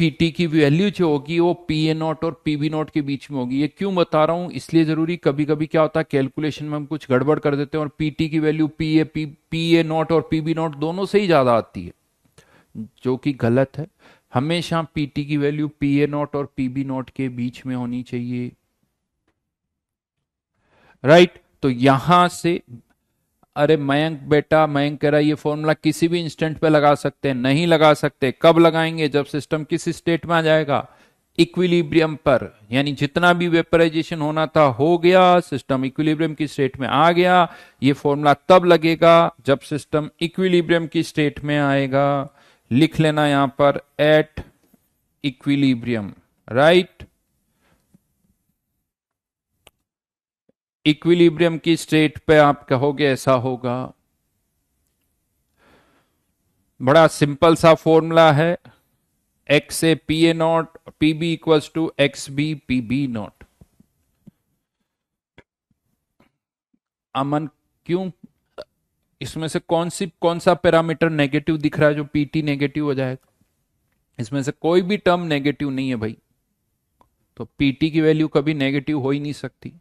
पीटी की वैल्यू जो होगी वो पी ए नॉट और पी बी नॉट के बीच में होगी ये क्यों बता रहा हूं इसलिए जरूरी कभी कभी क्या होता है कैलकुलेशन में हम कुछ गड़बड़ कर देते हैं और पीटी की value P A P P A naught और पी नॉट दोनों से ही ज्यादा आती है जो कि गलत है हमेशा पीटी की वैल्यू पी ए नॉट और पी नॉट के बीच में होनी चाहिए राइट right? तो यहां से अरे मयंक बेटा मयंक कह रहा है ये फॉर्मूला किसी भी इंस्टेंट पे लगा सकते हैं नहीं लगा सकते कब लगाएंगे जब सिस्टम किस स्टेट में आ जाएगा इक्विलिब्रियम पर यानी जितना भी वेपराइजेशन होना था हो गया सिस्टम इक्विलिब्रियम की स्टेट में आ गया ये फॉर्मूला तब लगेगा जब सिस्टम इक्विलिब्रियम की स्टेट में आएगा लिख लेना यहां पर एट इक्विलिब्रियम राइट इक्विलिब्रियम की स्टेट पे आप कहोगे ऐसा होगा बड़ा सिंपल सा फॉर्मूला है X A P A naught P B equals to X B P B naught Aman क्यों इसमें से कौन सी कौन सा पैरामीटर नेगेटिव दिख रहा है जो पीटी नेगेटिव हो जाएगा इसमें से कोई भी टर्म नेगेटिव नहीं है भाई तो पीटी की वैल्यू कभी नेगेटिव हो ही नहीं सकती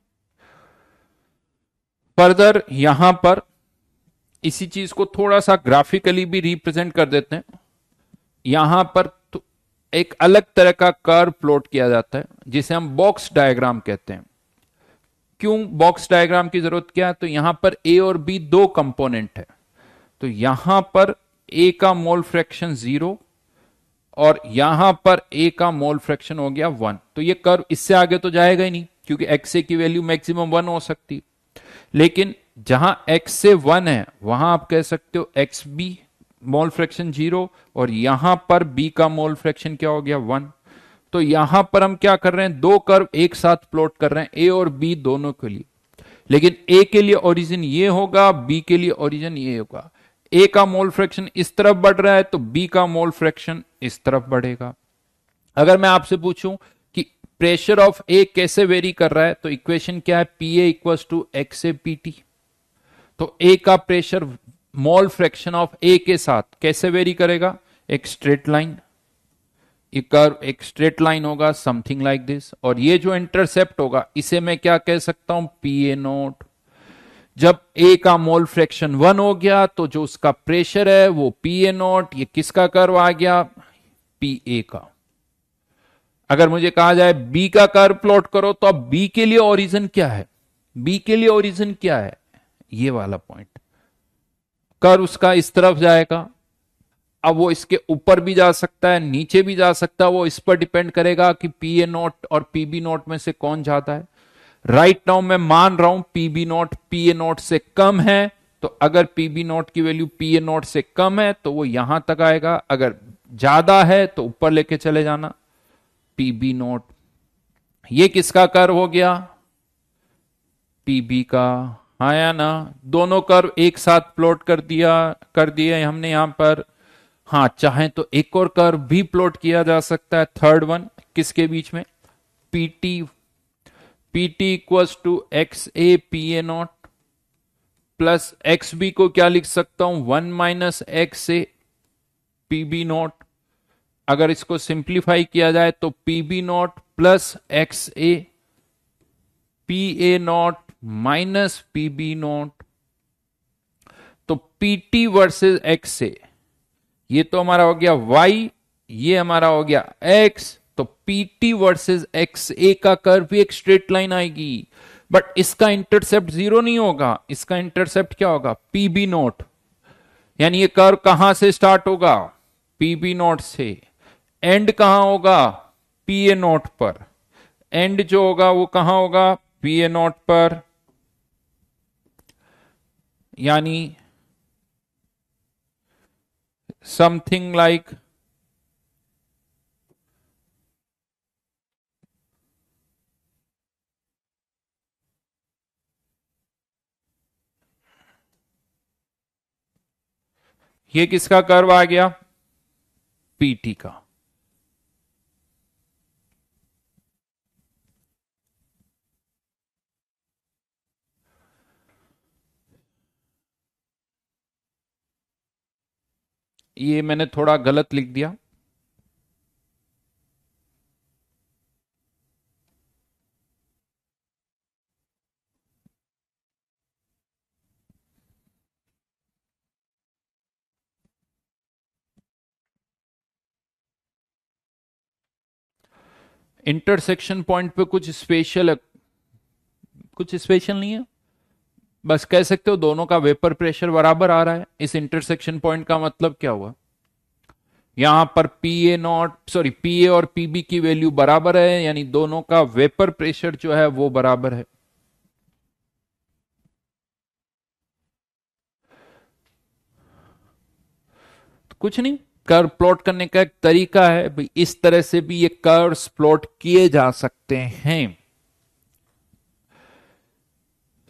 फर्दर यहां पर इसी चीज को थोड़ा सा ग्राफिकली भी रिप्रेजेंट कर देते हैं यहां पर तो एक अलग तरह का कर्व प्लॉट किया जाता है जिसे हम बॉक्स डायग्राम कहते हैं क्यों बॉक्स डायग्राम की जरूरत क्या है तो यहां पर ए और बी दो कंपोनेंट है तो यहां पर ए का मोल फ्रैक्शन जीरो और यहां पर ए का मोल फ्रैक्शन हो गया वन तो ये कर्व इससे आगे तो जाएगा ही नहीं क्योंकि एक्स ए की वैल्यू मैक्सिमम वन हो सकती लेकिन जहां x से वन है वहां आप कह सकते हो X B mole fraction zero और यहां पर b का मोल फ्रैक्शन क्या हो गया वन तो यहां पर हम क्या कर रहे हैं दो कर्व एक साथ प्लॉट कर रहे हैं ए और बी दोनों के लिए लेकिन ए के लिए ओरिजिन ये होगा बी के लिए ओरिजिन ये होगा ए का मोल फ्रैक्शन इस तरफ बढ़ रहा है तो बी का मोल फ्रैक्शन इस तरफ बढ़ेगा अगर मैं आपसे पूछूं प्रेशर ऑफ ए कैसे वेरी कर रहा है तो इक्वेशन क्या है P A equal to X A P T तो ए का pressure mole fraction of A के साथ कैसे वेरी करेगा एक स्ट्रेट लाइन एक स्ट्रेट लाइन होगा समथिंग लाइक दिस और ये जो इंटरसेप्ट होगा इसे मैं क्या कह सकता हूं पी ए नोट जब ए का मोल फ्रैक्शन वन हो गया तो जो उसका प्रेशर है वो पी ए नोट ये किसका कर्व आ गया पी ए का अगर मुझे कहा जाए बी का कर्व प्लॉट करो तो अब बी के लिए ओरिजन क्या है बी के लिए ओरिजन क्या है ये वाला पॉइंट कर उसका इस तरफ जाएगा अब वो इसके ऊपर भी जा सकता है नीचे भी जा सकता है वो इस पर डिपेंड करेगा कि पी ए नोट और पी बी में से कौन जाता है राइट right नाउ मैं मान रहा हूं P B naught P A naught से कम है तो अगर पी बी की वैल्यू पी ए नोट से कम है तो वो यहां तक आएगा अगर ज्यादा है तो ऊपर लेके चले जाना पीबी नोट ये किसका कर हो गया पीबी का आया हाँ ना दोनों कर्व एक साथ प्लॉट कर दिया कर दिए हमने यहां पर हां चाहे तो एक और कर्व भी प्लॉट किया जा सकता है थर्ड वन किसके बीच में PT PT equals to X A P A naught plus X B को क्या लिख सकता हूं one minus X A P B naught अगर इसको सिंप्लीफाई किया जाए तो P B naught plus X A P A naught minus P B naught तो P T versus X A ये तो हमारा हो गया वाई ये हमारा हो गया एक्स तो वर्सेज एक्स ए का कर भी एक स्ट्रेट लाइन आएगी बट इसका इंटरसेप्ट जीरो नहीं होगा इसका इंटरसेप्ट क्या होगा बी नोट यानी ये कर कहां से स्टार्ट होगा बी नॉट से एंड कहां होगा पी ए पर एंड जो होगा वो कहां होगा पी ए पर यानी समथिंग लाइक ये किसका कर्व आ गया पीटी का ये मैंने थोड़ा गलत लिख दिया इंटरसेक्शन पॉइंट पे कुछ स्पेशल कुछ स्पेशल नहीं है बस कह सकते हो दोनों का वेपर प्रेशर बराबर आ रहा है इस इंटरसेक्शन पॉइंट का मतलब क्या हुआ यहां पर P A naught sorry P A और पीबी की वैल्यू बराबर है यानी दोनों का वेपर प्रेशर जो है वो बराबर है तो कुछ नहीं कर प्लॉट करने का एक तरीका है इस तरह से भी ये कर्व प्लॉट किए जा सकते हैं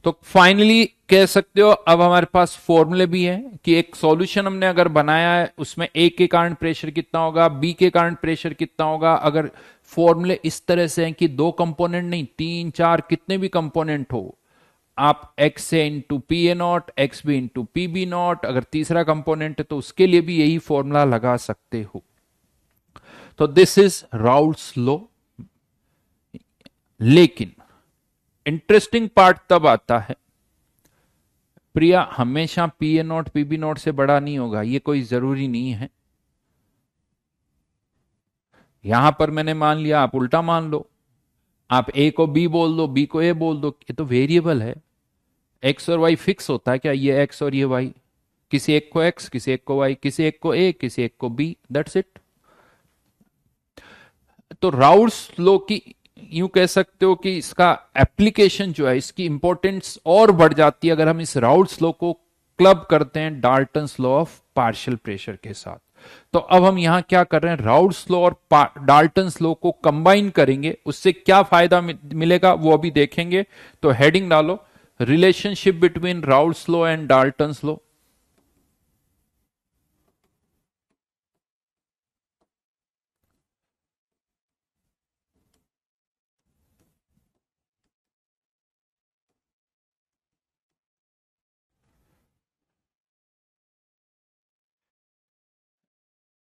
तो फाइनली कह सकते हो अब हमारे पास फॉर्मूले भी है कि एक सॉल्यूशन हमने अगर बनाया है उसमें ए के कारण प्रेशर कितना होगा बी के कारण प्रेशर कितना होगा अगर फॉर्मूले इस तरह से हैं कि दो कंपोनेंट नहीं तीन चार कितने भी कंपोनेंट हो आप X A into P A naught X B into P B naught अगर तीसरा कंपोनेंट है तो उसके लिए भी यही फॉर्मूला लगा सकते हो तो दिस इज राउल्स लो लेकिन इंटरेस्टिंग पार्ट तब आता है प्रिया हमेशा P A naught PB naught से बड़ा नहीं होगा ये कोई जरूरी नहीं है यहां पर मैंने मान लिया आप उल्टा मान लो आप ए को बी बोल दो बी को ए बोल दो ये तो वेरिएबल है एक्स और वाई फिक्स होता है क्या ये एक्स और ये वाई किसी एक को एक्स किसी एक को वाई किसी एक को ए किसी एक को बी दैट्स इट तो राउल्स लो की यूं कह सकते हो कि इसका एप्लीकेशन जो है इसकी इंपॉर्टेंस और बढ़ जाती है अगर हम इस राउट लॉ को क्लब करते हैं Dalton law of partial pressure के साथ तो अब हम यहां क्या कर रहे हैं राउड स्लो और डाल्टन स्लो को कंबाइन करेंगे उससे क्या फायदा मिलेगा वो अभी देखेंगे तो हेडिंग डालो relationship between Raoult's law and Dalton's law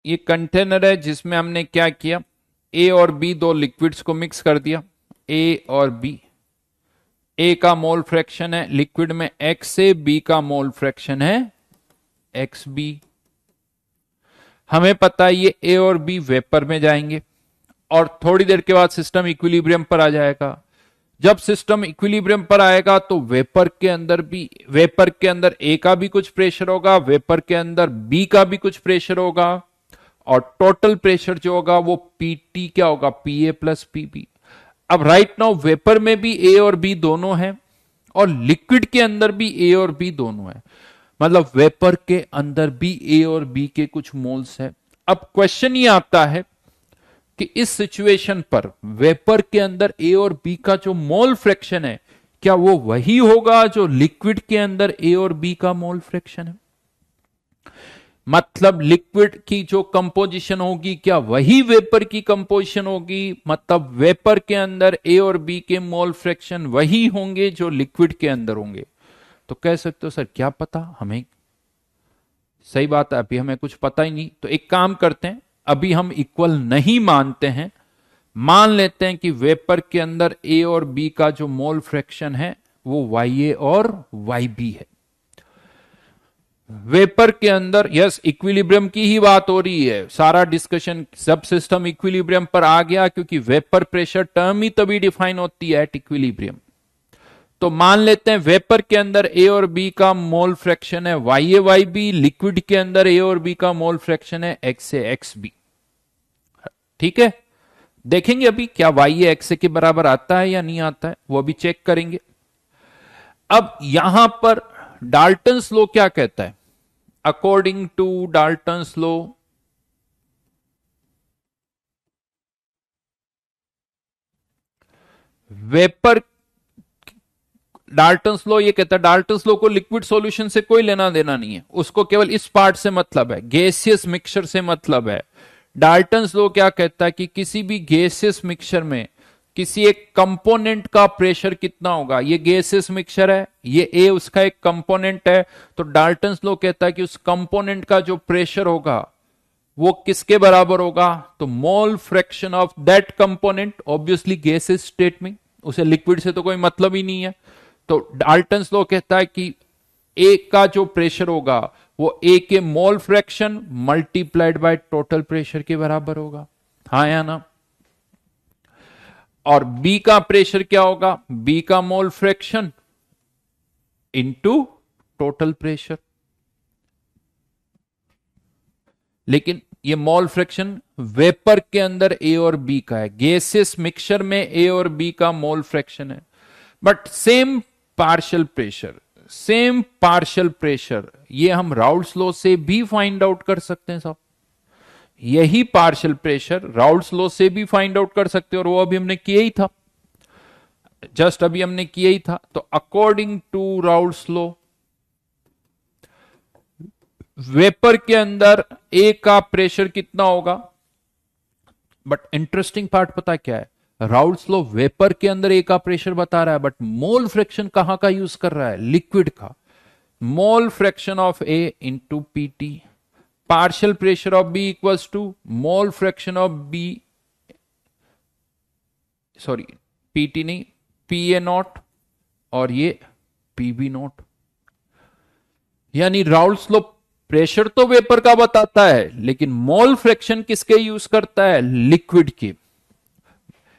ये कंटेनर है जिसमें हमने क्या किया ए और बी दो लिक्विड्स को मिक्स कर दिया ए और बी ए का मोल फ्रैक्शन है लिक्विड में एक्स ए बी का मोल फ्रैक्शन है एक्स बी हमें पता है ये ए और बी वेपर में जाएंगे और थोड़ी देर के बाद सिस्टम इक्विलिब्रियम पर आ जाएगा जब सिस्टम इक्विलिब्रियम पर आएगा तो वेपर के अंदर भी वेपर के अंदर ए का भी कुछ प्रेशर होगा वेपर के अंदर बी का भी कुछ प्रेशर होगा और टोटल प्रेशर जो होगा वो पीटी क्या होगा पी ए प्लस पीबी अब राइट नाउ वेपर में भी ए और बी दोनों हैं और लिक्विड के अंदर भी ए और बी दोनों है मतलब वेपर के अंदर भी ए और बी के कुछ मोल्स है अब क्वेश्चन ये आता है कि इस सिचुएशन पर वेपर के अंदर ए और बी का जो मोल फ्रैक्शन है क्या वो वही होगा जो लिक्विड के अंदर ए और बी का मोल फ्रैक्शन है मतलब लिक्विड की जो कंपोजिशन होगी क्या वही वेपर की कंपोजिशन होगी मतलब वेपर के अंदर ए और बी के मोल फ्रैक्शन वही होंगे जो लिक्विड के अंदर होंगे तो कह सकते हो सर क्या पता हमें सही बात है अभी हमें कुछ पता ही नहीं तो एक काम करते हैं अभी हम इक्वल नहीं मानते हैं मान लेते हैं कि वेपर के अंदर ए और बी का जो मोल फ्रैक्शन है वो वाई ए और वाई बी है वेपर के अंदर यस इक्विलिब्रियम की ही बात हो रही है सारा डिस्कशन सब सिस्टम इक्विलिब्रियम पर आ गया क्योंकि वेपर प्रेशर टर्म ही तभी डिफाइन होती है एट इक्विलिब्रियम तो मान लेते हैं वेपर के अंदर ए और बी का मोल फ्रैक्शन है Y A Y B liquid के अंदर ए और बी का मोल फ्रैक्शन है एक्स ए एक्स बी ठीक है देखेंगे अभी क्या वाई ए एक्स ए के बराबर आता है या नहीं आता है वो अभी चेक करेंगे अब यहां पर डाल्टन स्लो क्या कहता है according to Dalton's law, vapour Dalton's law ये कहता है डाल्टन स्लो को लिक्विड सॉल्यूशन से कोई लेना देना नहीं है उसको केवल इस पार्ट से मतलब है गैसियस मिक्सचर से मतलब है डाल्टन स्लो क्या कहता है कि किसी भी गैसियस मिक्सचर में किसी एक कंपोनेंट का प्रेशर कितना होगा ये गैसेस मिक्सचर है ये ए उसका एक कंपोनेंट है तो डाल्टन लो कहता है कि उस कंपोनेंट का जो प्रेशर होगा वो किसके बराबर होगा तो mole fraction of that component obviously gases state में उसे लिक्विड से तो कोई मतलब ही नहीं है तो डाल्टन लो कहता है कि ए का जो प्रेशर होगा वो ए के mole fraction multiplied by total pressure के बराबर होगा हाँ या ना और बी का प्रेशर क्या होगा बी का mole fraction into total pressure लेकिन ये मॉल फ्रैक्शन वेपर के अंदर ए और बी का है गैसेस मिक्सचर में ए और बी का मोल फ्रैक्शन है but same partial pressure same partial pressure ये हम राउल्स लॉ से भी फाइंड आउट कर सकते हैं साहब यही पार्शियल प्रेशर राउल्स लो से भी फाइंड आउट कर सकते हो और वो अभी हमने किया ही था जस्ट अभी हमने किया ही था तो according to Raoult's law vapour के अंदर ए का प्रेशर कितना होगा बट इंटरेस्टिंग पार्ट पता क्या है राउल्स लो वेपर के अंदर ए का प्रेशर बता रहा है बट मोल फ्रैक्शन कहां का यूज कर रहा है लिक्विड का mole fraction of A into PT partial pressure of B equals to mole fraction of B sorry PT नहीं पी ए नॉट और ये पी बी नॉट यानी राउल स्लो प्रेशर तो वेपर का बताता है लेकिन मोल फ्रैक्शन किसके यूज करता है लिक्विड के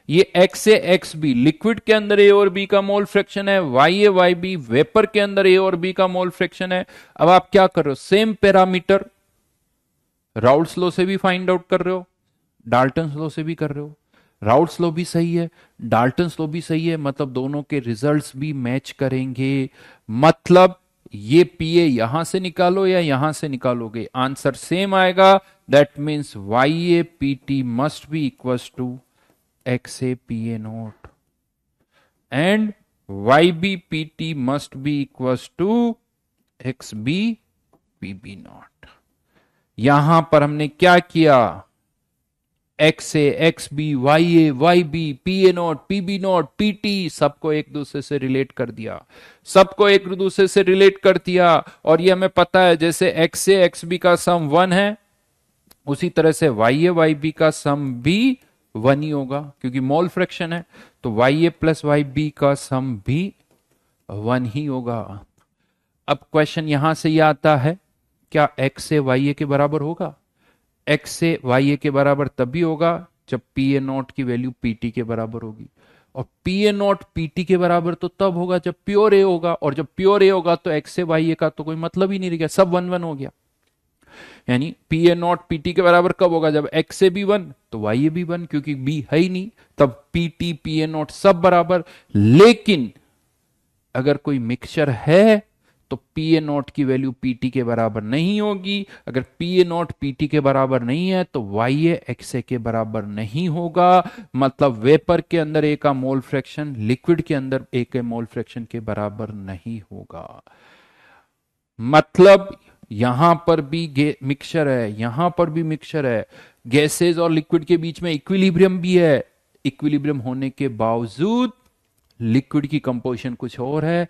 ये X A X B liquid के अंदर ए और बी का मोल फ्रैक्शन है Y A Y B vapour के अंदर ए और बी का मोल फ्रैक्शन है अब आप क्या करो सेम पैरामीटर राउल्स लो से भी फाइंड आउट कर रहे हो डाल्टन स्लो से भी कर रहे हो राउल्स लो भी सही है डाल्टन स्लो भी सही है मतलब दोनों के रिजल्ट्स भी मैच करेंगे मतलब ये पीए यहां से निकालो या यहां से निकालोगे आंसर सेम आएगा that means Y A P T must be equals to X A P A naught and Y B P T must be equals to X B P B naught यहां पर हमने क्या किया X A X B Y A Y B P A naught P B naught P T सबको एक दूसरे से relate कर दिया सबको एक दूसरे से रिलेट कर दिया और ये हमें पता है जैसे एक्स ए एक्स बी का सम वन है उसी तरह से वाई ए वाई बी का सम भी वन ही होगा क्योंकि मोल फ्रैक्शन है तो Y A plus Y B का सम भी वन ही होगा अब क्वेश्चन यहां से यह आता है क्या एक्स ए वाई ए के बराबर होगा एक्स ए वाई ए के बराबर तभी होगा जब पी ए नॉट की वैल्यू पी टी के बराबर होगी और P A naught P T के बराबर तो तब होगा जब प्योर ए होगा और जब प्योर ए होगा तो एक्स ए वाई ए का तो कोई मतलब ही नहीं गया सब वन वन हो गया यानी P A naught P T के बराबर कब होगा जब एक्स ए बी वन तो वाई ए बी वन क्योंकि बी है ही नहीं तब P T P A naught सब बराबर लेकिन अगर कोई मिक्सचर है तो पी ए नॉट की वैल्यू पी टी के बराबर नहीं होगी अगर P A naught P T के बराबर नहीं है तो वाई एक्स ए के बराबर नहीं होगा मतलब वेपर के अंदर ए का मोल फ्रैक्शन लिक्विड के अंदर ए के मोल फ्रैक्शन के बराबर नहीं होगा मतलब यहां पर भी मिक्सचर है यहां पर भी मिक्सचर है गैसेज और लिक्विड के बीच में इक्विलिब्रियम भी है इक्विलिब्रियम होने के बावजूद लिक्विड की कंपोजिशन कुछ और है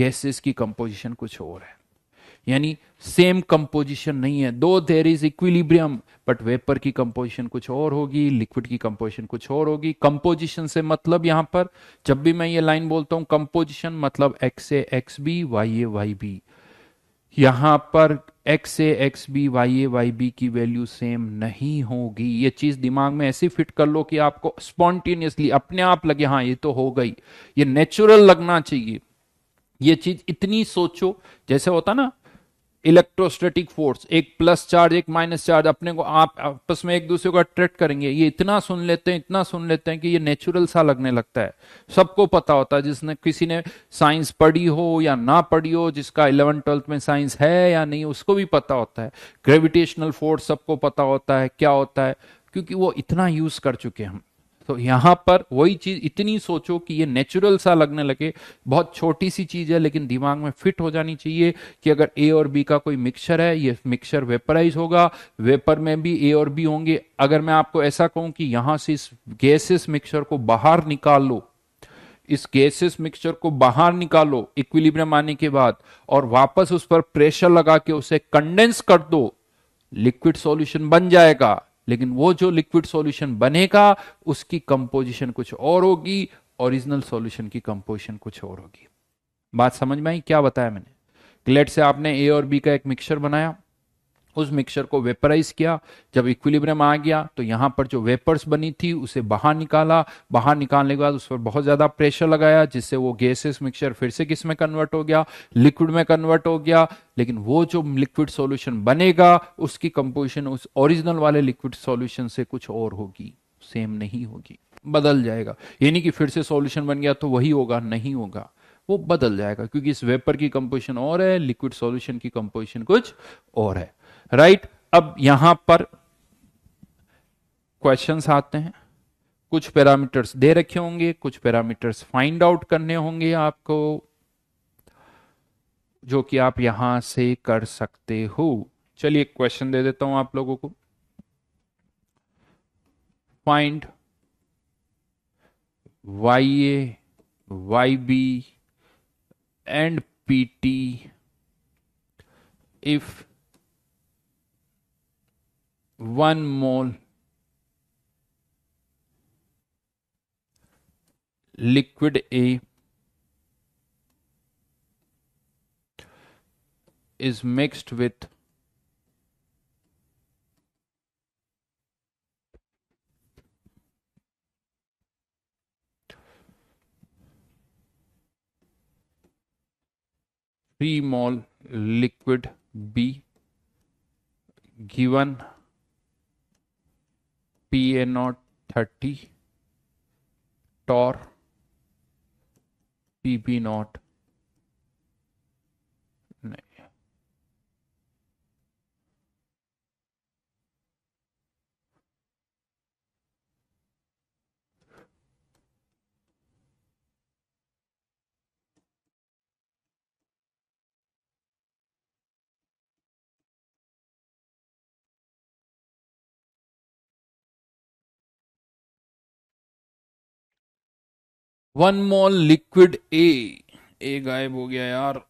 गैसेस की कंपोजिशन कुछ और है यानी सेम कंपोजिशन नहीं है दो there is equilibrium but vapour की कंपोजिशन कुछ और होगी लिक्विड की कंपोजिशन कुछ और होगी कंपोजिशन से मतलब यहां पर जब भी मैं ये लाइन बोलता हूं कंपोजिशन मतलब X A X B Y A Y B यहां पर X A X B Y A Y B की वैल्यू सेम नहीं होगी ये चीज दिमाग में ऐसी फिट कर लो कि आपको स्पॉन्टेनियसली अपने आप लगे हाँ ये तो हो गई ये नेचुरल लगना चाहिए ये चीज इतनी सोचो जैसे होता ना इलेक्ट्रोस्टेटिक फोर्स एक प्लस चार्ज एक माइनस चार्ज अपने को आप आपस में एक दूसरे को अट्रैक्ट करेंगे ये इतना सुन लेते हैं इतना सुन लेते हैं कि ये नेचुरल सा लगने लगता है सबको पता होता है जिसने किसी ने साइंस पढ़ी हो या ना पढ़ी हो जिसका इलेवन ट्वेल्थ में साइंस है या नहीं उसको भी पता होता है ग्रेविटेशनल फोर्स सबको पता होता है क्या होता है क्योंकि वो इतना यूज कर चुके हैं हम तो यहां पर वही चीज इतनी सोचो कि ये नेचुरल सा लगने लगे बहुत छोटी सी चीज है लेकिन दिमाग में फिट हो जानी चाहिए कि अगर ए और बी का कोई मिक्सर है ये मिक्सर वेपराइज होगा वेपर में भी ए और बी होंगे अगर मैं आपको ऐसा कहूं कि यहां से इस गैसेस मिक्सर को बाहर निकाल लो इस गैसेस मिक्सचर को बाहर निकालो इक्विलिब्रियम आने के बाद और वापस उस पर प्रेशर लगा के उसे कंडेंस कर दो लिक्विड सॉल्यूशन बन जाएगा लेकिन वो जो लिक्विड सॉल्यूशन बनेगा उसकी कंपोजिशन कुछ और होगी ओरिजिनल सॉल्यूशन की कंपोजिशन कुछ और होगी बात समझ में आई क्या बताया मैंने लेट से आपने ए और बी का एक मिक्सचर बनाया उस मिक्सर को वेपराइज किया जब इक्विलिब्रियम आ गया तो यहाँ पर जो वेपर्स बनी थी उसे बाहर निकाला बाहर निकालने के बाद उस पर बहुत ज़्यादा प्रेशर लगाया जिससे वो गैसेस मिक्सचर फिर से किस में कन्वर्ट हो गया लिक्विड में कन्वर्ट हो गया लेकिन वो जो लिक्विड सॉल्यूशन बनेगा उसकी कंपोजिशन उस ओरिजिनल वाले लिक्विड सॉल्यूशन से कुछ और होगी सेम नहीं होगी बदल जाएगा यानी कि फिर से सॉल्यूशन बन गया तो वही होगा नहीं होगा वो बदल जाएगा क्योंकि इस वेपर की कंपोजिशन और है लिक्विड सॉल्यूशन की कंपोजिशन कुछ और है राइट right? अब यहां पर क्वेश्चंस आते हैं कुछ पैरामीटर्स दे रखे होंगे कुछ पैरामीटर्स फाइंड आउट करने होंगे आपको जो कि आप यहां से कर सकते हो चलिए क्वेश्चन दे देता हूं आप लोगों को find Y A Y B and P T if 1 mole liquid A is mixed with three mole liquid B given P A naught thirty torr P B naught one more liquid A A गायब हो गया यार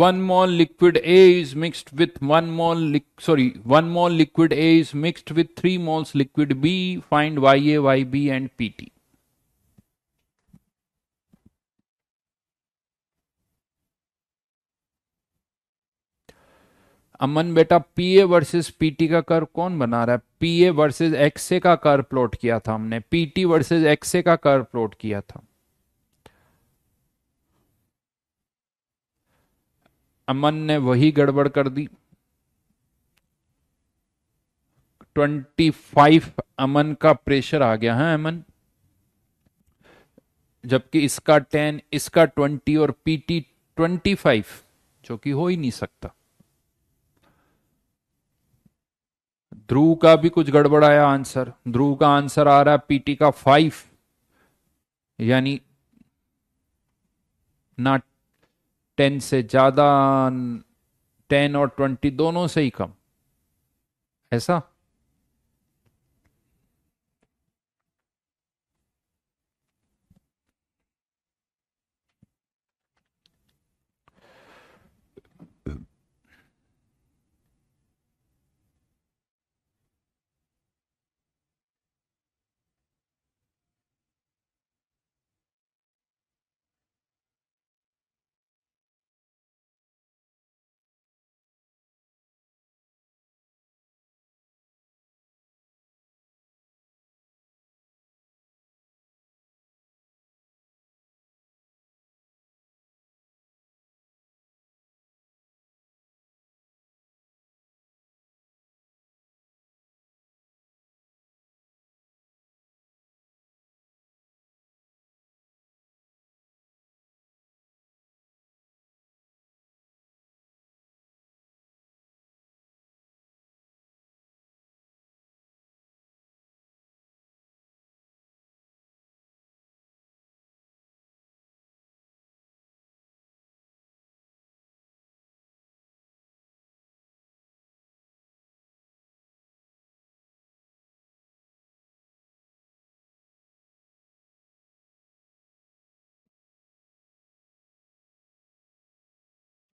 one more liquid A is mixed with one more sorry one more liquid A is mixed with three moles liquid B find Y A Y B and PT Aman बेटा PA versus PT का कर कौन बना रहा है पीए versus एक्सए का कर plot किया था हमने पीटी वर्सेस एक्से का कर प्लॉट किया था अमन ने वही गड़बड़ कर दी 25 अमन का प्रेशर आ गया है हाँ अमन जबकि इसका 10 इसका 20 और पीटी 25 जो कि हो ही नहीं सकता ध्रुव का भी कुछ गड़बड़ाया आंसर ध्रुव का आंसर आ रहा है पीटी का फाइव यानी ना टेन से ज्यादा टेन और ट्वेंटी दोनों से ही कम ऐसा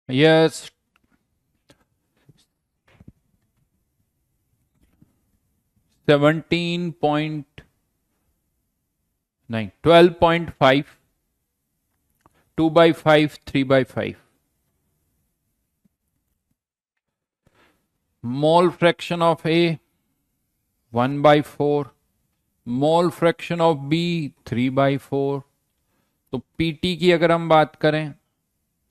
Yes सेवनटीन पॉइंट नहीं twelve point five two by five three by five mole fraction of A one by four mole fraction of B three by four तो पीटी की अगर हम बात करें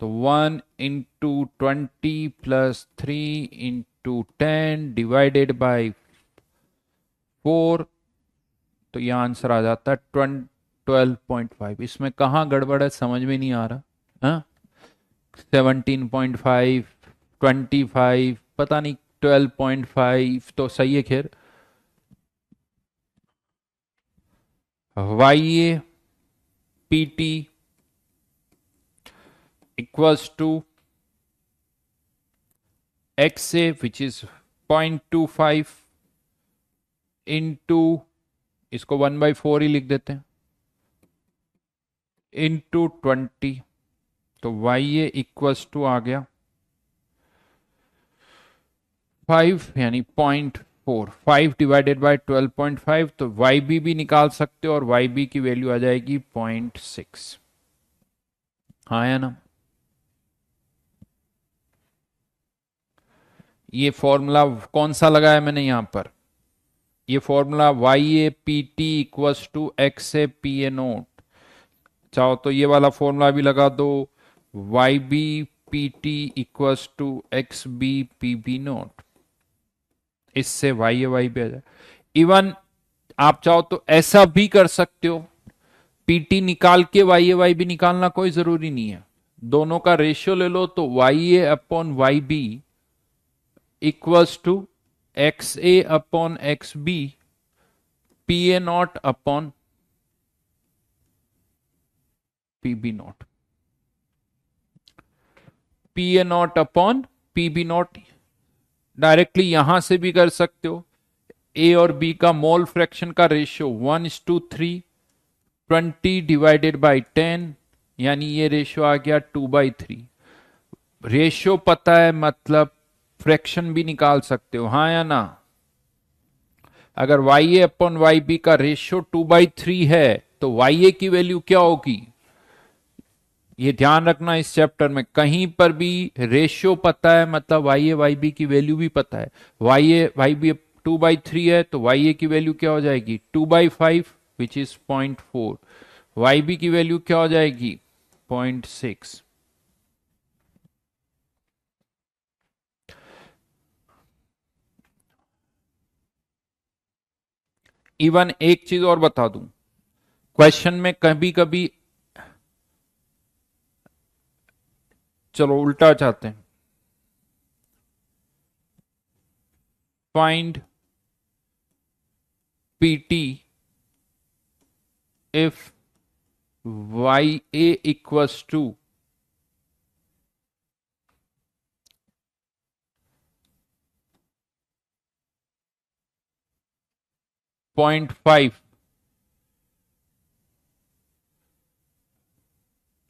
तो one into twenty plus three into ten divided by four तो यह answer आ जाता है ट्वें ट्वेल्व पॉइंट फाइव इसमें कहाँ गड़बड़ है समझ में नहीं आ रहा है seventeen point five twenty five पता नहीं ट्वेल्व पॉइंट फाइव तो सही है खैर Y A P T equals to XA which is 0.25 into इसको वन बाई फोर ही लिख देते हैं इंटू ट्वेंटी तो वाई ए इक्वल्स टू आ गया फाइव यानी point four five divided by twelve point five तो वाई बी भी निकाल सकते हो और वाई बी की वैल्यू आ जाएगी पॉइंट सिक्स हाँ या ना ये फॉर्मूला कौन सा लगाया मैंने यहां पर ये formula Y A P T equals to X A P A naught चाहो तो ये वाला फॉर्मूला भी लगा दो Y B P T equals to X B P B naught इससे वाई ए वाई भी आ जाए इवन आप चाहो तो ऐसा भी कर सकते हो पीटी निकाल के वाई ए वाई भी निकालना कोई जरूरी नहीं है दोनों का रेशियो ले लो तो Y A upon Y B equals to xa upon xb pa naught upon pb naught pa naught upon pb naught directly यहां से भी कर सकते हो ए और बी का मोल फ्रैक्शन का ratio one is to three twenty divided by ten यानी ये रेशियो आ गया टू बाई थ्री रेशियो पता है मतलब फ्रैक्शन भी निकाल सकते हो हाँ या ना अगर Y A upon Y B का रेशियो टू बाई थ्री है तो वाई ए की वैल्यू क्या होगी ये ध्यान रखना इस चैप्टर में कहीं पर भी रेशियो पता है मतलब वाई ए वाई बी की वैल्यू भी पता है Y A Y B two by three है तो वाई ए की वैल्यू क्या हो जाएगी two by five which is point four Y B की वैल्यू क्या हो जाएगी पॉइंट सिक्स इवन एक चीज और बता दूं क्वेश्चन में कभी कभी चलो उल्टा चाहते हैं find PT if Y A equals to Point five.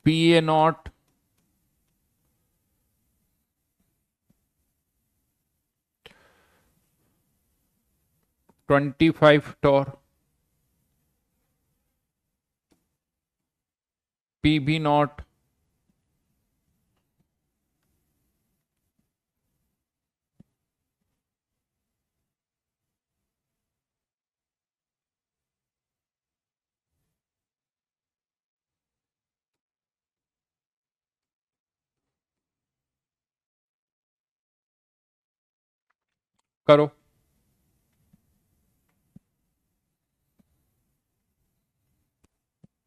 PA naught twenty five tor PB naught करो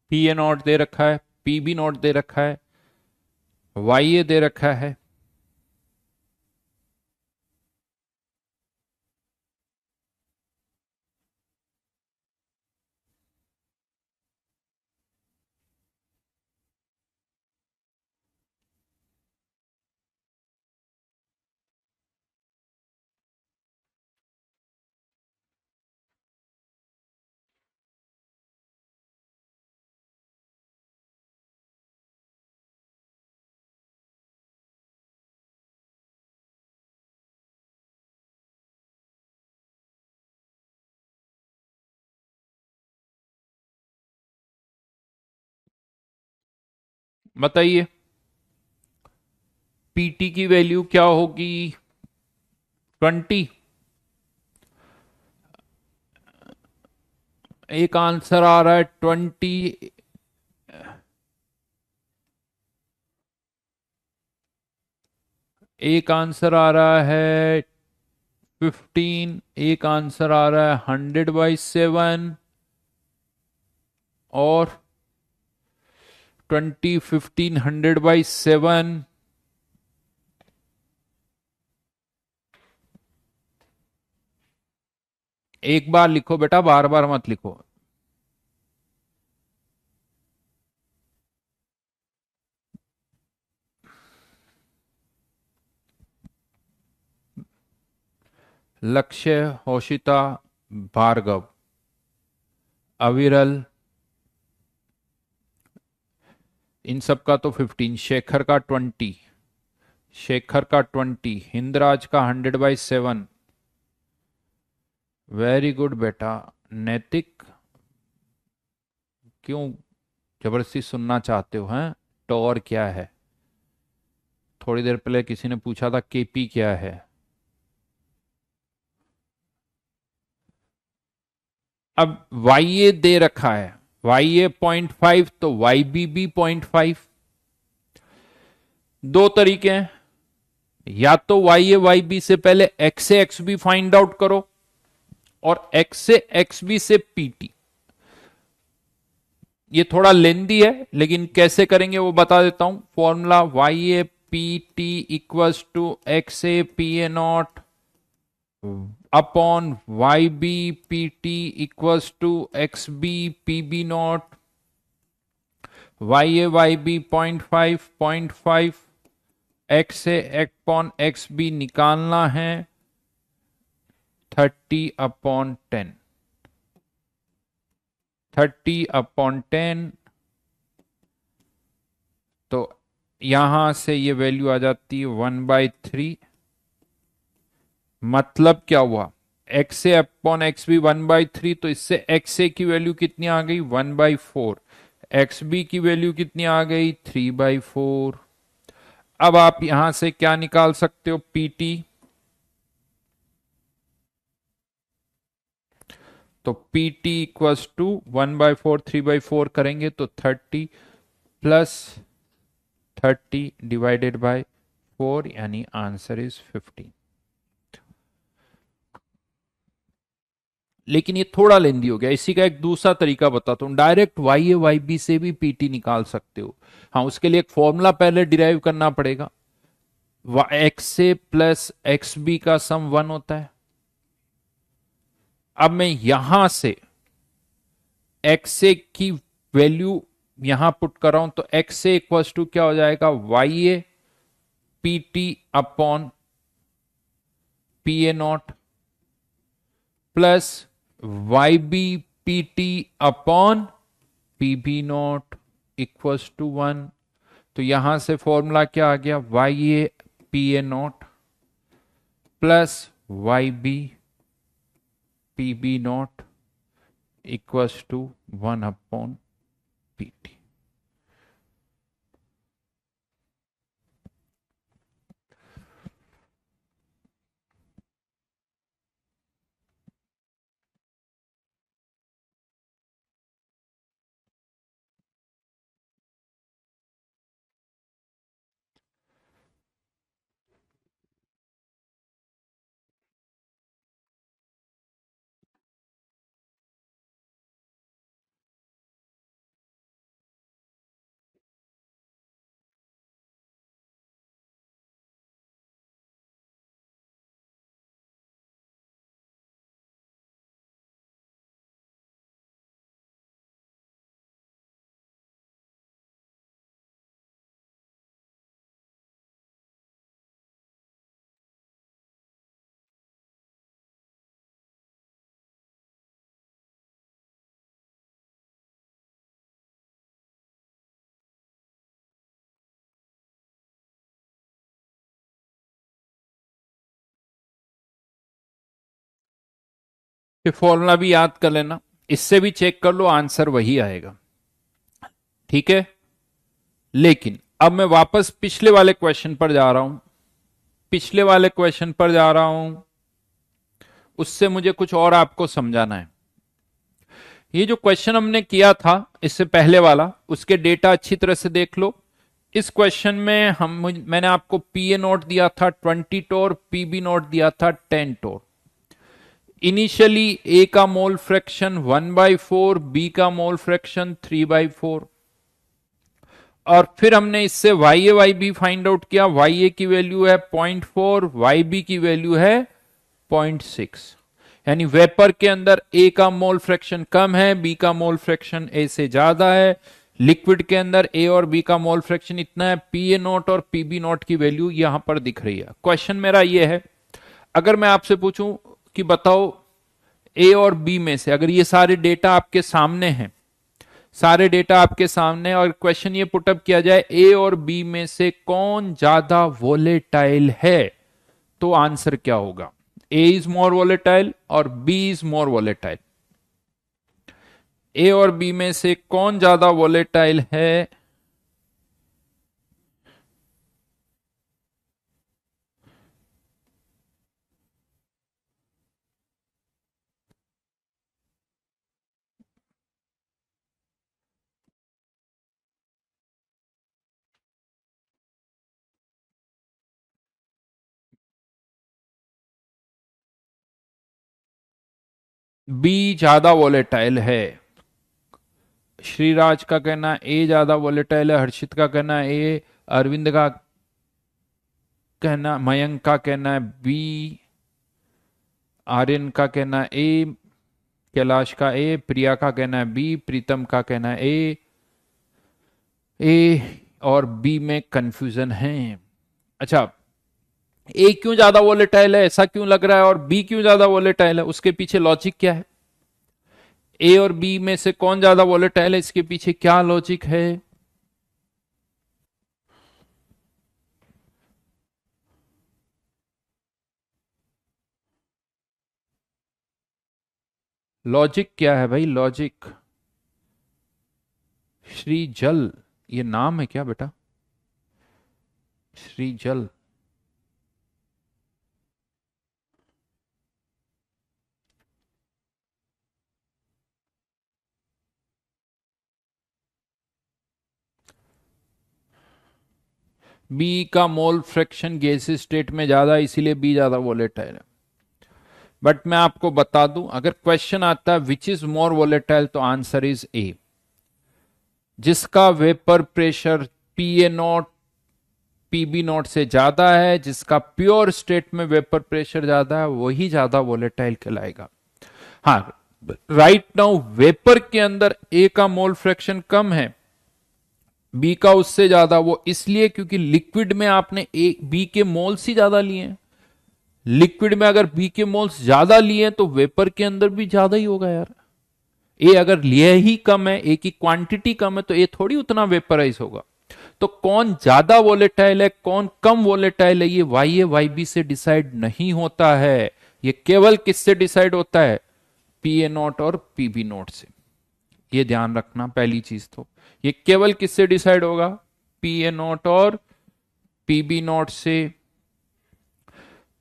पी ए नॉट दे रखा है पी बी नॉट दे रखा है वाई ए दे रखा है बताइए पीटी की वैल्यू क्या होगी ट्वेंटी एक आंसर आ रहा है ट्वेंटी एक आंसर आ रहा है फिफ्टीन एक आंसर आ रहा है हंड्रेड बाई सेवन और twenty fifteen hundred by seven एक बार लिखो बेटा बार बार मत लिखो लक्ष्य होशिता भार्गव अविरल इन सब का तो फिफ्टीन शेखर का ट्वेंटी शेखर का ट्वेंटी हिंदराज का hundred by seven very good बेटा नैतिक क्यों जबरदस्ती सुनना चाहते हो हैं टॉर तो क्या है थोड़ी देर पहले किसी ने पूछा था केपी क्या है अब वाई दे रखा है वाई ए पॉइंट फाइव तो Y B B point five दो तरीके हैं या तो वाई ए वाई बी से पहले X A X B find out करो और एक्स ए एक्स बी से पीटी ये थोड़ा लेंदी है लेकिन कैसे करेंगे वो बता देता हूं formula Y A P T equals to X A P A naught upon YB PT equals to XB PB naught YA YB 0.5 0.5 X A upon X B निकालना है thirty upon ten thirty upon ten तो यहां से ये value आ जाती है one by three मतलब क्या हुआ X A upon X B one by three तो इससे एक्स ए की वैल्यू कितनी आ गई one by four X B की वैल्यू कितनी आ गई थ्री बाई फोर अब आप यहां से क्या निकाल सकते हो पीटी तो PT equals to one by four three by four करेंगे तो thirty plus thirty divided by four यानी आंसर इज फिफ्टीन लेकिन ये थोड़ा लेंदी हो गया इसी का एक दूसरा तरीका बताता हूँ direct Y A Y B से भी पीटी निकाल सकते हो हाँ उसके लिए एक फॉर्मूला पहले डिराइव करना पड़ेगा X A plus X B का सम वन होता है अब मैं यहां से एक्स ए की वैल्यू यहां पुट कर रहा हूं तो एक्स ए इक्वल्स टू क्या हो जाएगा Y A P T upon P A naught plus Y B P T upon P B naught equals to one तो यहां से फॉर्मूला क्या आ गया Y A P A naught plus Y B P B naught equals to one upon P T ये formula भी याद कर लेना इससे भी चेक कर लो आंसर वही आएगा ठीक है लेकिन अब मैं वापस पिछले वाले क्वेश्चन पर जा रहा हूं पिछले वाले क्वेश्चन पर जा रहा हूं उससे मुझे कुछ और आपको समझाना है ये जो क्वेश्चन हमने किया था इससे पहले वाला उसके डेटा अच्छी तरह से देख लो इस क्वेश्चन में हम मैंने आपको पीए नोट दिया था ट्वेंटी टोर पीबी नोट दिया था टेन टोर इनिशियली ए का mole fraction one by four B का mole fraction three by four और फिर हमने इससे Y A Y B find out किया वाई ए की वैल्यू है पॉइंट फोर वाई बी की वैल्यू है पॉइंट सिक्स यानी वेपर के अंदर ए का मोल फ्रैक्शन कम है बी का मोल फ्रैक्शन ए से ज्यादा है लिक्विड के अंदर ए और बी का मोल फ्रैक्शन इतना है पी ए नॉट और पी बी नॉट की वैल्यू यहां पर दिख रही है क्वेश्चन मेरा यह है अगर मैं आपसे पूछूं कि बताओ ए और बी में से अगर ये सारे डेटा आपके सामने हैं सारे डेटा आपके सामने और क्वेश्चन ये पुटअप किया जाए ए और बी में से कौन ज्यादा वोलेटाइल है तो आंसर क्या होगा ए इज मोर वोलेटाइल और B is more volatile A और बी में से कौन ज्यादा वोलेटाइल है बी ज़्यादा वॉलेटाइल है श्रीराज का कहना ए ज़्यादा वॉलेटाइल है हर्षित का कहना ए अरविंद का कहना मयंक का कहना है बी आर्यन का कहना ए कैलाश का ए प्रिया का कहना है बी प्रीतम का कहना है ए ए और बी में कन्फ्यूज़न है अच्छा ए क्यों ज्यादा वॉलेटाइल है ऐसा क्यों लग रहा है और बी क्यों ज्यादा वॉलेटाइल है उसके पीछे लॉजिक क्या है ए और बी में से कौन ज्यादा वॉलेटाइल है इसके पीछे क्या लॉजिक है लॉजिक क्या है भाई लॉजिक श्री जल ये नाम है क्या बेटा श्री जल बी का मोल फ्रैक्शन गेसिस स्टेट में ज़्यादा इसीलिए बी ज़्यादा वोलेटाइल है बट मैं आपको बता दूं अगर क्वेश्चन आता है विच इज मोर वोलेटाइल तो आंसर इज ए जिसका vapour pressure P A naught P B naught से ज़्यादा है जिसका प्योर स्टेट में वेपर प्रेशर ज़्यादा है वही ज़्यादा वोलेटाइल कहलाएगा हाँ राइट नाउ वेपर के अंदर ए का मोल फ्रैक्शन कम है बी का उससे ज्यादा वो इसलिए क्योंकि लिक्विड में आपने एक बी के मोल्स ही ज्यादा लिए हैं लिक्विड में अगर बी के मोल्स ज्यादा लिए तो वेपर के अंदर भी ज्यादा ही होगा यार ए अगर लिए ही कम है ए की क्वांटिटी कम है तो ए थोड़ी उतना वेपराइज होगा तो कौन ज्यादा वोलेटाइल है कौन कम वोलेटाइल है ये वाई ए वाई बी से डिसाइड नहीं होता है ये केवल किससे डिसाइड होता है पी ए नोट और पी बी से ये ध्यान रखना पहली चीज तो ये केवल किससे डिसाइड होगा पी ए नॉट और पी बी नॉट से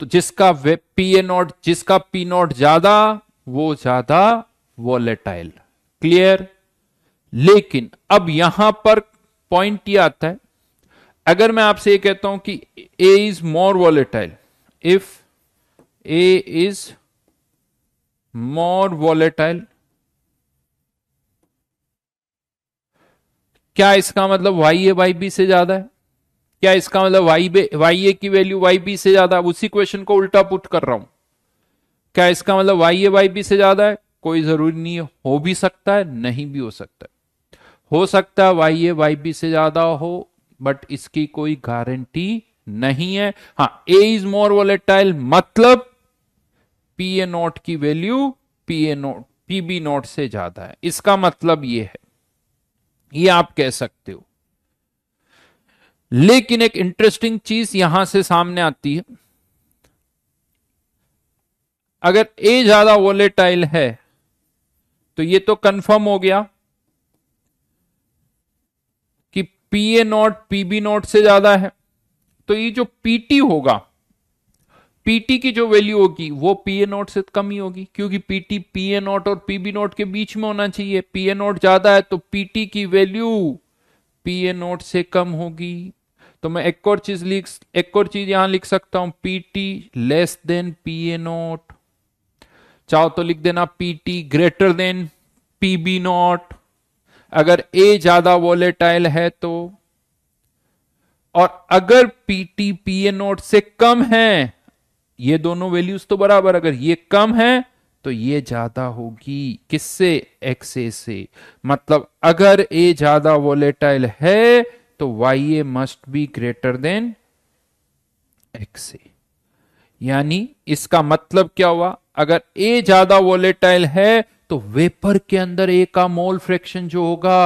तो जिसका पी ए नॉट जिसका पी नॉट ज्यादा वो ज्यादा वॉलेटाइल क्लियर लेकिन अब यहां पर पॉइंट ये आता है अगर मैं आपसे ये कहता हूं कि A is more volatile if A is more volatile क्या इसका मतलब वाई ए वाई बी से ज्यादा है क्या इसका मतलब वाई बे वाई ए की वैल्यू वाई बी से ज्यादा उसी क्वेश्चन को उल्टा पुट कर रहा हूं क्या इसका मतलब वाई ए वाई बी से ज्यादा है कोई जरूरी नहीं है हो भी सकता है नहीं भी हो सकता है हो सकता है वाई ए वाई बी से ज्यादा हो बट इसकी कोई गारंटी नहीं है हाँ ए इज मोर वोलेटाइल मतलब पी ए नोट की value P A naught P B naught से ज्यादा है इसका मतलब यह है ये आप कह सकते हो लेकिन एक इंटरेस्टिंग चीज यहां से सामने आती है अगर ए ज्यादा वोलेटाइल है तो ये तो कंफर्म हो गया कि P A naught P B naught से ज्यादा है तो ये जो पीटी होगा पीटी की जो वैल्यू होगी वो पीए नोट से कम ही होगी क्योंकि पीटी पीए नोट और पीबी नोट के बीच में होना चाहिए पीए नोट ज्यादा है तो पीटी की वैल्यू पीए नोट से कम होगी तो मैं एक और चीज लिख एक और चीज यहां लिख सकता हूं PT less than PA naught चाहो तो लिख देना PT greater than PB naught अगर ए ज्यादा वॉलेटाइल है तो और अगर पीटी पीए नोट से कम है ये दोनों वैल्यूज तो बराबर अगर ये कम है तो ये ज्यादा होगी किससे एक्से से मतलब अगर ए ज्यादा वोलेटाइल है तो Y A must be greater than XA यानी इसका मतलब क्या हुआ अगर ए ज्यादा वोलेटाइल है तो वेपर के अंदर एक मोल फ्रैक्शन जो होगा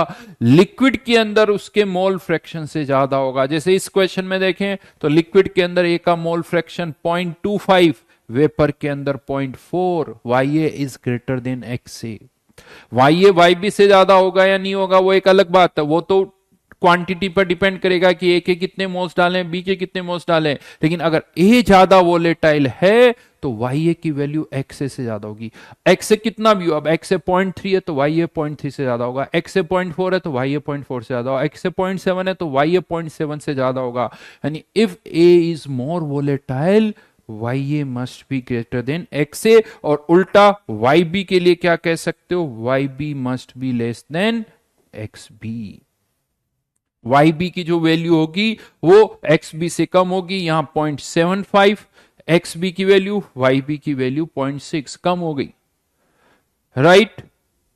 लिक्विड के अंदर उसके मोल फ्रैक्शन से ज्यादा होगा जैसे इस क्वेश्चन में देखें तो लिक्विड के अंदर एक mole fraction point two five vapour के अंदर point four Y A is greater than X A Y A Y B से ज्यादा होगा या नहीं होगा वो एक अलग बात है वो तो क्वांटिटी पर डिपेंड करेगा कि ए के कितने मोल्स डालें बी के कितने मोल्स डालें लेकिन अगर ए ज्यादा वोलेटाइल है तो वाई ए की वैल्यू एक्स ए से ज्यादा होगी एक्स ए कितना भी हो अब एक्स ए पॉइंट थ्री है तो वाई ए पॉइंट थ्री से ज्यादा होगा एक्स ए पॉइंट फोर है तो वाई ए पॉइंट फोर से ज्यादा होगा एक्स ए पॉइंट सेवन है तो वाई ए पॉइंट सेवन से ज्यादा होगा यानी if A is more volatile Y A must be greater than X A और उल्टा वाई बी के लिए क्या कह सकते हो Y B must be less than X B Y B की जो वैल्यू होगी वो एक्स बी से कम होगी यहां point seven five X B की वैल्यू वाई बी की वैल्यू पॉइंट सिक्स कम हो गई राइट right?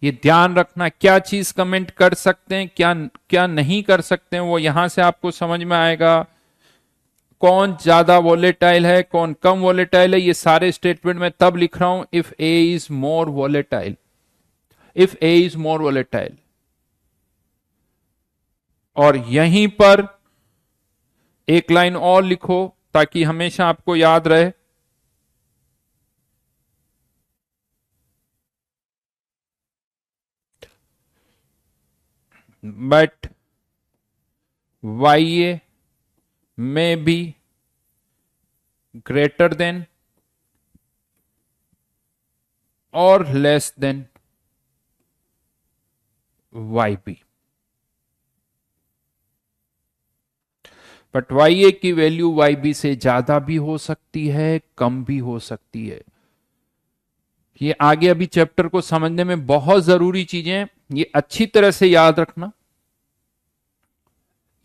ये ध्यान रखना क्या चीज कमेंट कर सकते हैं क्या क्या नहीं कर सकते हैं वो यहां से आपको समझ में आएगा कौन ज्यादा वॉलेटाइल है कौन कम वॉलेटाइल है ये सारे स्टेटमेंट में तब लिख रहा हूं if A is more volatile if A is more volatile और यहीं पर एक लाइन और लिखो ताकि हमेशा आपको याद रहे बट वाई ए में बी ग्रेटर देन और less than Y B but Y ए की वैल्यू वाई बी से ज्यादा भी हो सकती है कम भी हो सकती है ये आगे अभी चैप्टर को समझने में बहुत जरूरी चीजें ये अच्छी तरह से याद रखना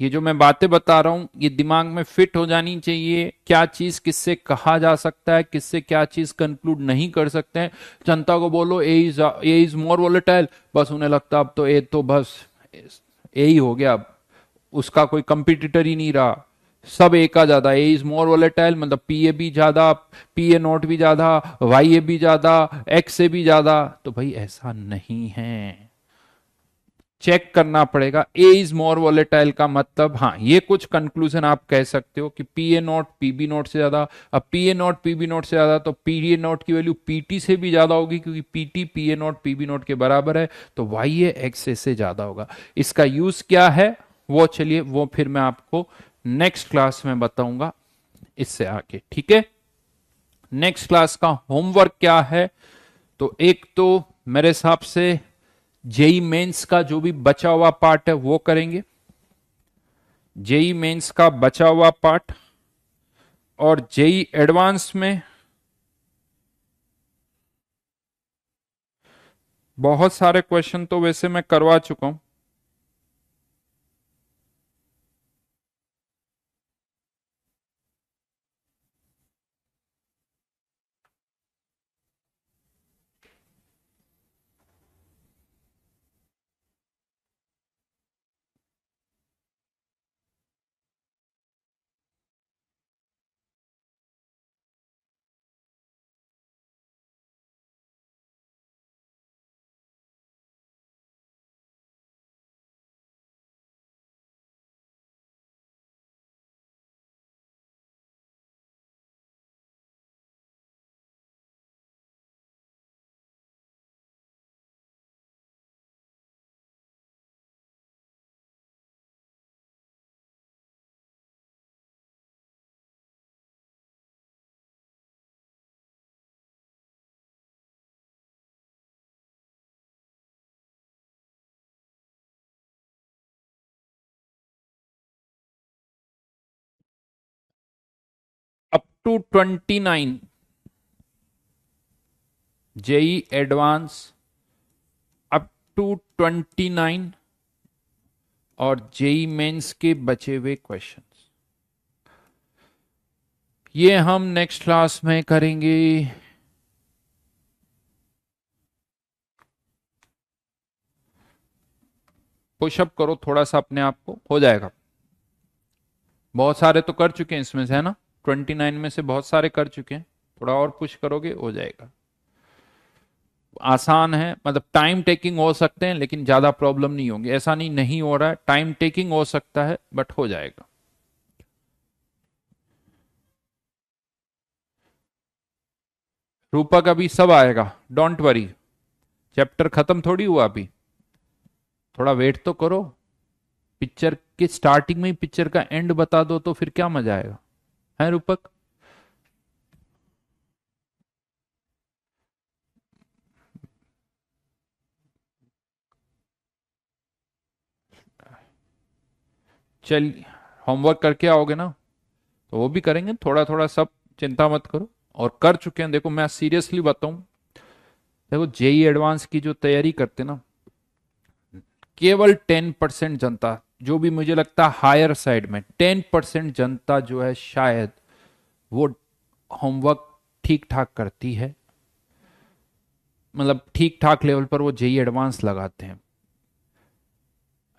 ये जो मैं बातें बता रहा हूं ये दिमाग में फिट हो जानी चाहिए क्या चीज किससे कहा जा सकता है किससे क्या चीज कंक्लूड नहीं कर सकते हैं जनता को बोलो A is A is more volatile बस उन्हें लगता अब तो ए तो बस ए ही हो गया अब उसका कोई कंपिटिटर ही नहीं रहा सब ए का ज्यादा ए इज मोर वोलेटाइल मतलब पी ए भी ज्यादा पी ए नोट भी ज्यादा वाई ए भी ज्यादा एक्स ए भी ज्यादा तो भाई ऐसा नहीं है चेक करना पड़ेगा ए इज मोर वोलेटाइल का मतलब हाँ ये कुछ कंक्लूजन आप कह सकते हो कि P A naught P B naught से ज्यादा अब P A naught P B naught से ज्यादा तो पी ए नोट की वैल्यू पी टी से भी ज्यादा होगी क्योंकि P T P A naught P B naught के बराबर है तो वाई ए एक्स ए से ज्यादा होगा इसका यूज क्या है वो चलिए वो फिर मैं आपको नेक्स्ट क्लास में बताऊंगा इससे आके ठीक है नेक्स्ट क्लास का होमवर्क क्या है तो एक तो मेरे हिसाब से जेई मेंस e का जो भी बचा हुआ पार्ट है वो करेंगे जेई मेंस e का बचा हुआ पार्ट और जेई एडवांस e में बहुत सारे क्वेश्चन तो वैसे मैं करवा चुका हूं two twenty nine JEE advance up to twenty nine और जेई मेंस e के बचे हुए क्वेश्चन ये हम नेक्स्ट क्लास में करेंगे पुशअप करो थोड़ा सा अपने आप को हो जाएगा बहुत सारे तो कर चुके हैं इसमें से है ना ट्वेंटी नाइन में से बहुत सारे कर चुके हैं थोड़ा और पुश करोगे हो जाएगा आसान है मतलब टाइम टेकिंग हो सकते हैं लेकिन ज़्यादा प्रॉब्लम नहीं होगी ऐसा नहीं नहीं हो रहा है टाइम टेकिंग हो सकता है बट हो जाएगा रूपक अभी सब आएगा डोंट वरी चैप्टर खत्म थोड़ी हुआ अभी थोड़ा वेट तो करो पिक्चर के स्टार्टिंग में ही पिक्चर का एंड बता दो तो फिर क्या मजा आएगा है रूपक चलिए होमवर्क करके आओगे ना तो वो भी करेंगे थोड़ा थोड़ा सब चिंता मत करो और कर चुके हैं देखो मैं सीरियसली बताऊं देखो जेई एडवांस की जो तैयारी करते ना केवल टेन परसेंट जनता जो भी मुझे लगता है हायर साइड में टेन परसेंट जनता जो है शायद वो होमवर्क ठीक ठाक करती है मतलब ठीक ठाक लेवल पर वो जेई एडवांस e लगाते हैं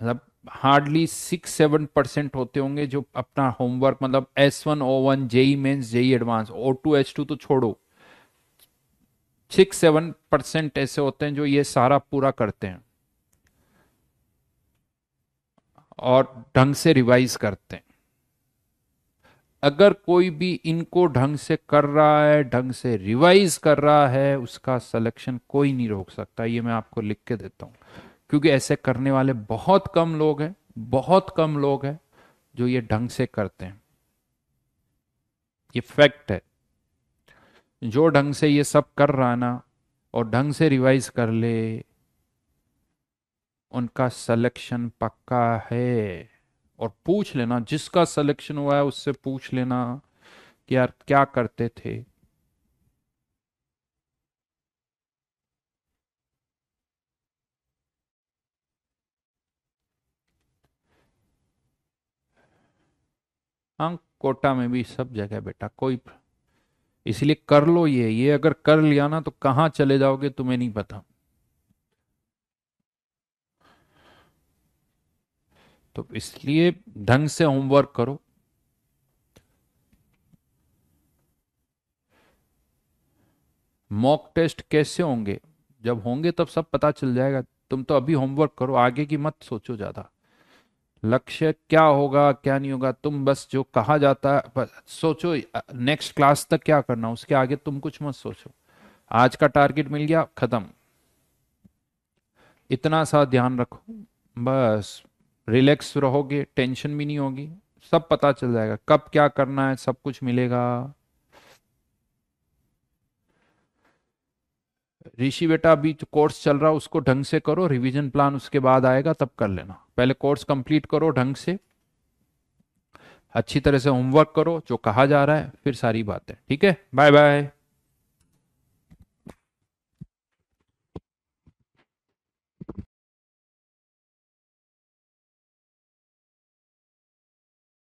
मतलब हार्डली सिक्स सेवन परसेंट होते होंगे जो अपना होमवर्क मतलब S one O one JEE mains JEE advance O two H two तो छोड़ो सिक्स सेवन परसेंट ऐसे होते हैं जो ये सारा पूरा करते हैं और ढंग से रिवाइज करते हैं अगर कोई भी इनको ढंग से कर रहा है ढंग से रिवाइज कर रहा है उसका सिलेक्शन कोई नहीं रोक सकता ये मैं आपको लिख के देता हूं क्योंकि ऐसे करने वाले बहुत कम लोग हैं बहुत कम लोग हैं जो ये ढंग से करते हैं ये फैक्ट है जो ढंग से ये सब कर रहा ना और ढंग से रिवाइज कर ले उनका सिलेक्शन पक्का है और पूछ लेना जिसका सिलेक्शन हुआ है उससे पूछ लेना कि यार क्या करते थे हाँ कोटा में भी सब जगह बेटा कोई इसलिए कर लो ये ये अगर कर लिया ना तो कहाँ चले जाओगे तुम्हें नहीं पता तो इसलिए ढंग से होमवर्क करो मॉक टेस्ट कैसे होंगे जब होंगे तब सब पता चल जाएगा तुम तो अभी होमवर्क करो आगे की मत सोचो ज्यादा लक्ष्य क्या होगा क्या नहीं होगा तुम बस जो कहा जाता है सोचो नेक्स्ट क्लास तक क्या करना उसके आगे तुम कुछ मत सोचो आज का टारगेट मिल गया खत्म इतना सा ध्यान रखो बस रिलैक्स रहोगे टेंशन भी नहीं होगी सब पता चल जाएगा कब क्या करना है सब कुछ मिलेगा ऋषि बेटा अभी जो कोर्स चल रहा है उसको ढंग से करो रिवीजन प्लान उसके बाद आएगा तब कर लेना पहले कोर्स कंप्लीट करो ढंग से अच्छी तरह से होमवर्क करो जो कहा जा रहा है फिर सारी बातें ठीक है बाय बाय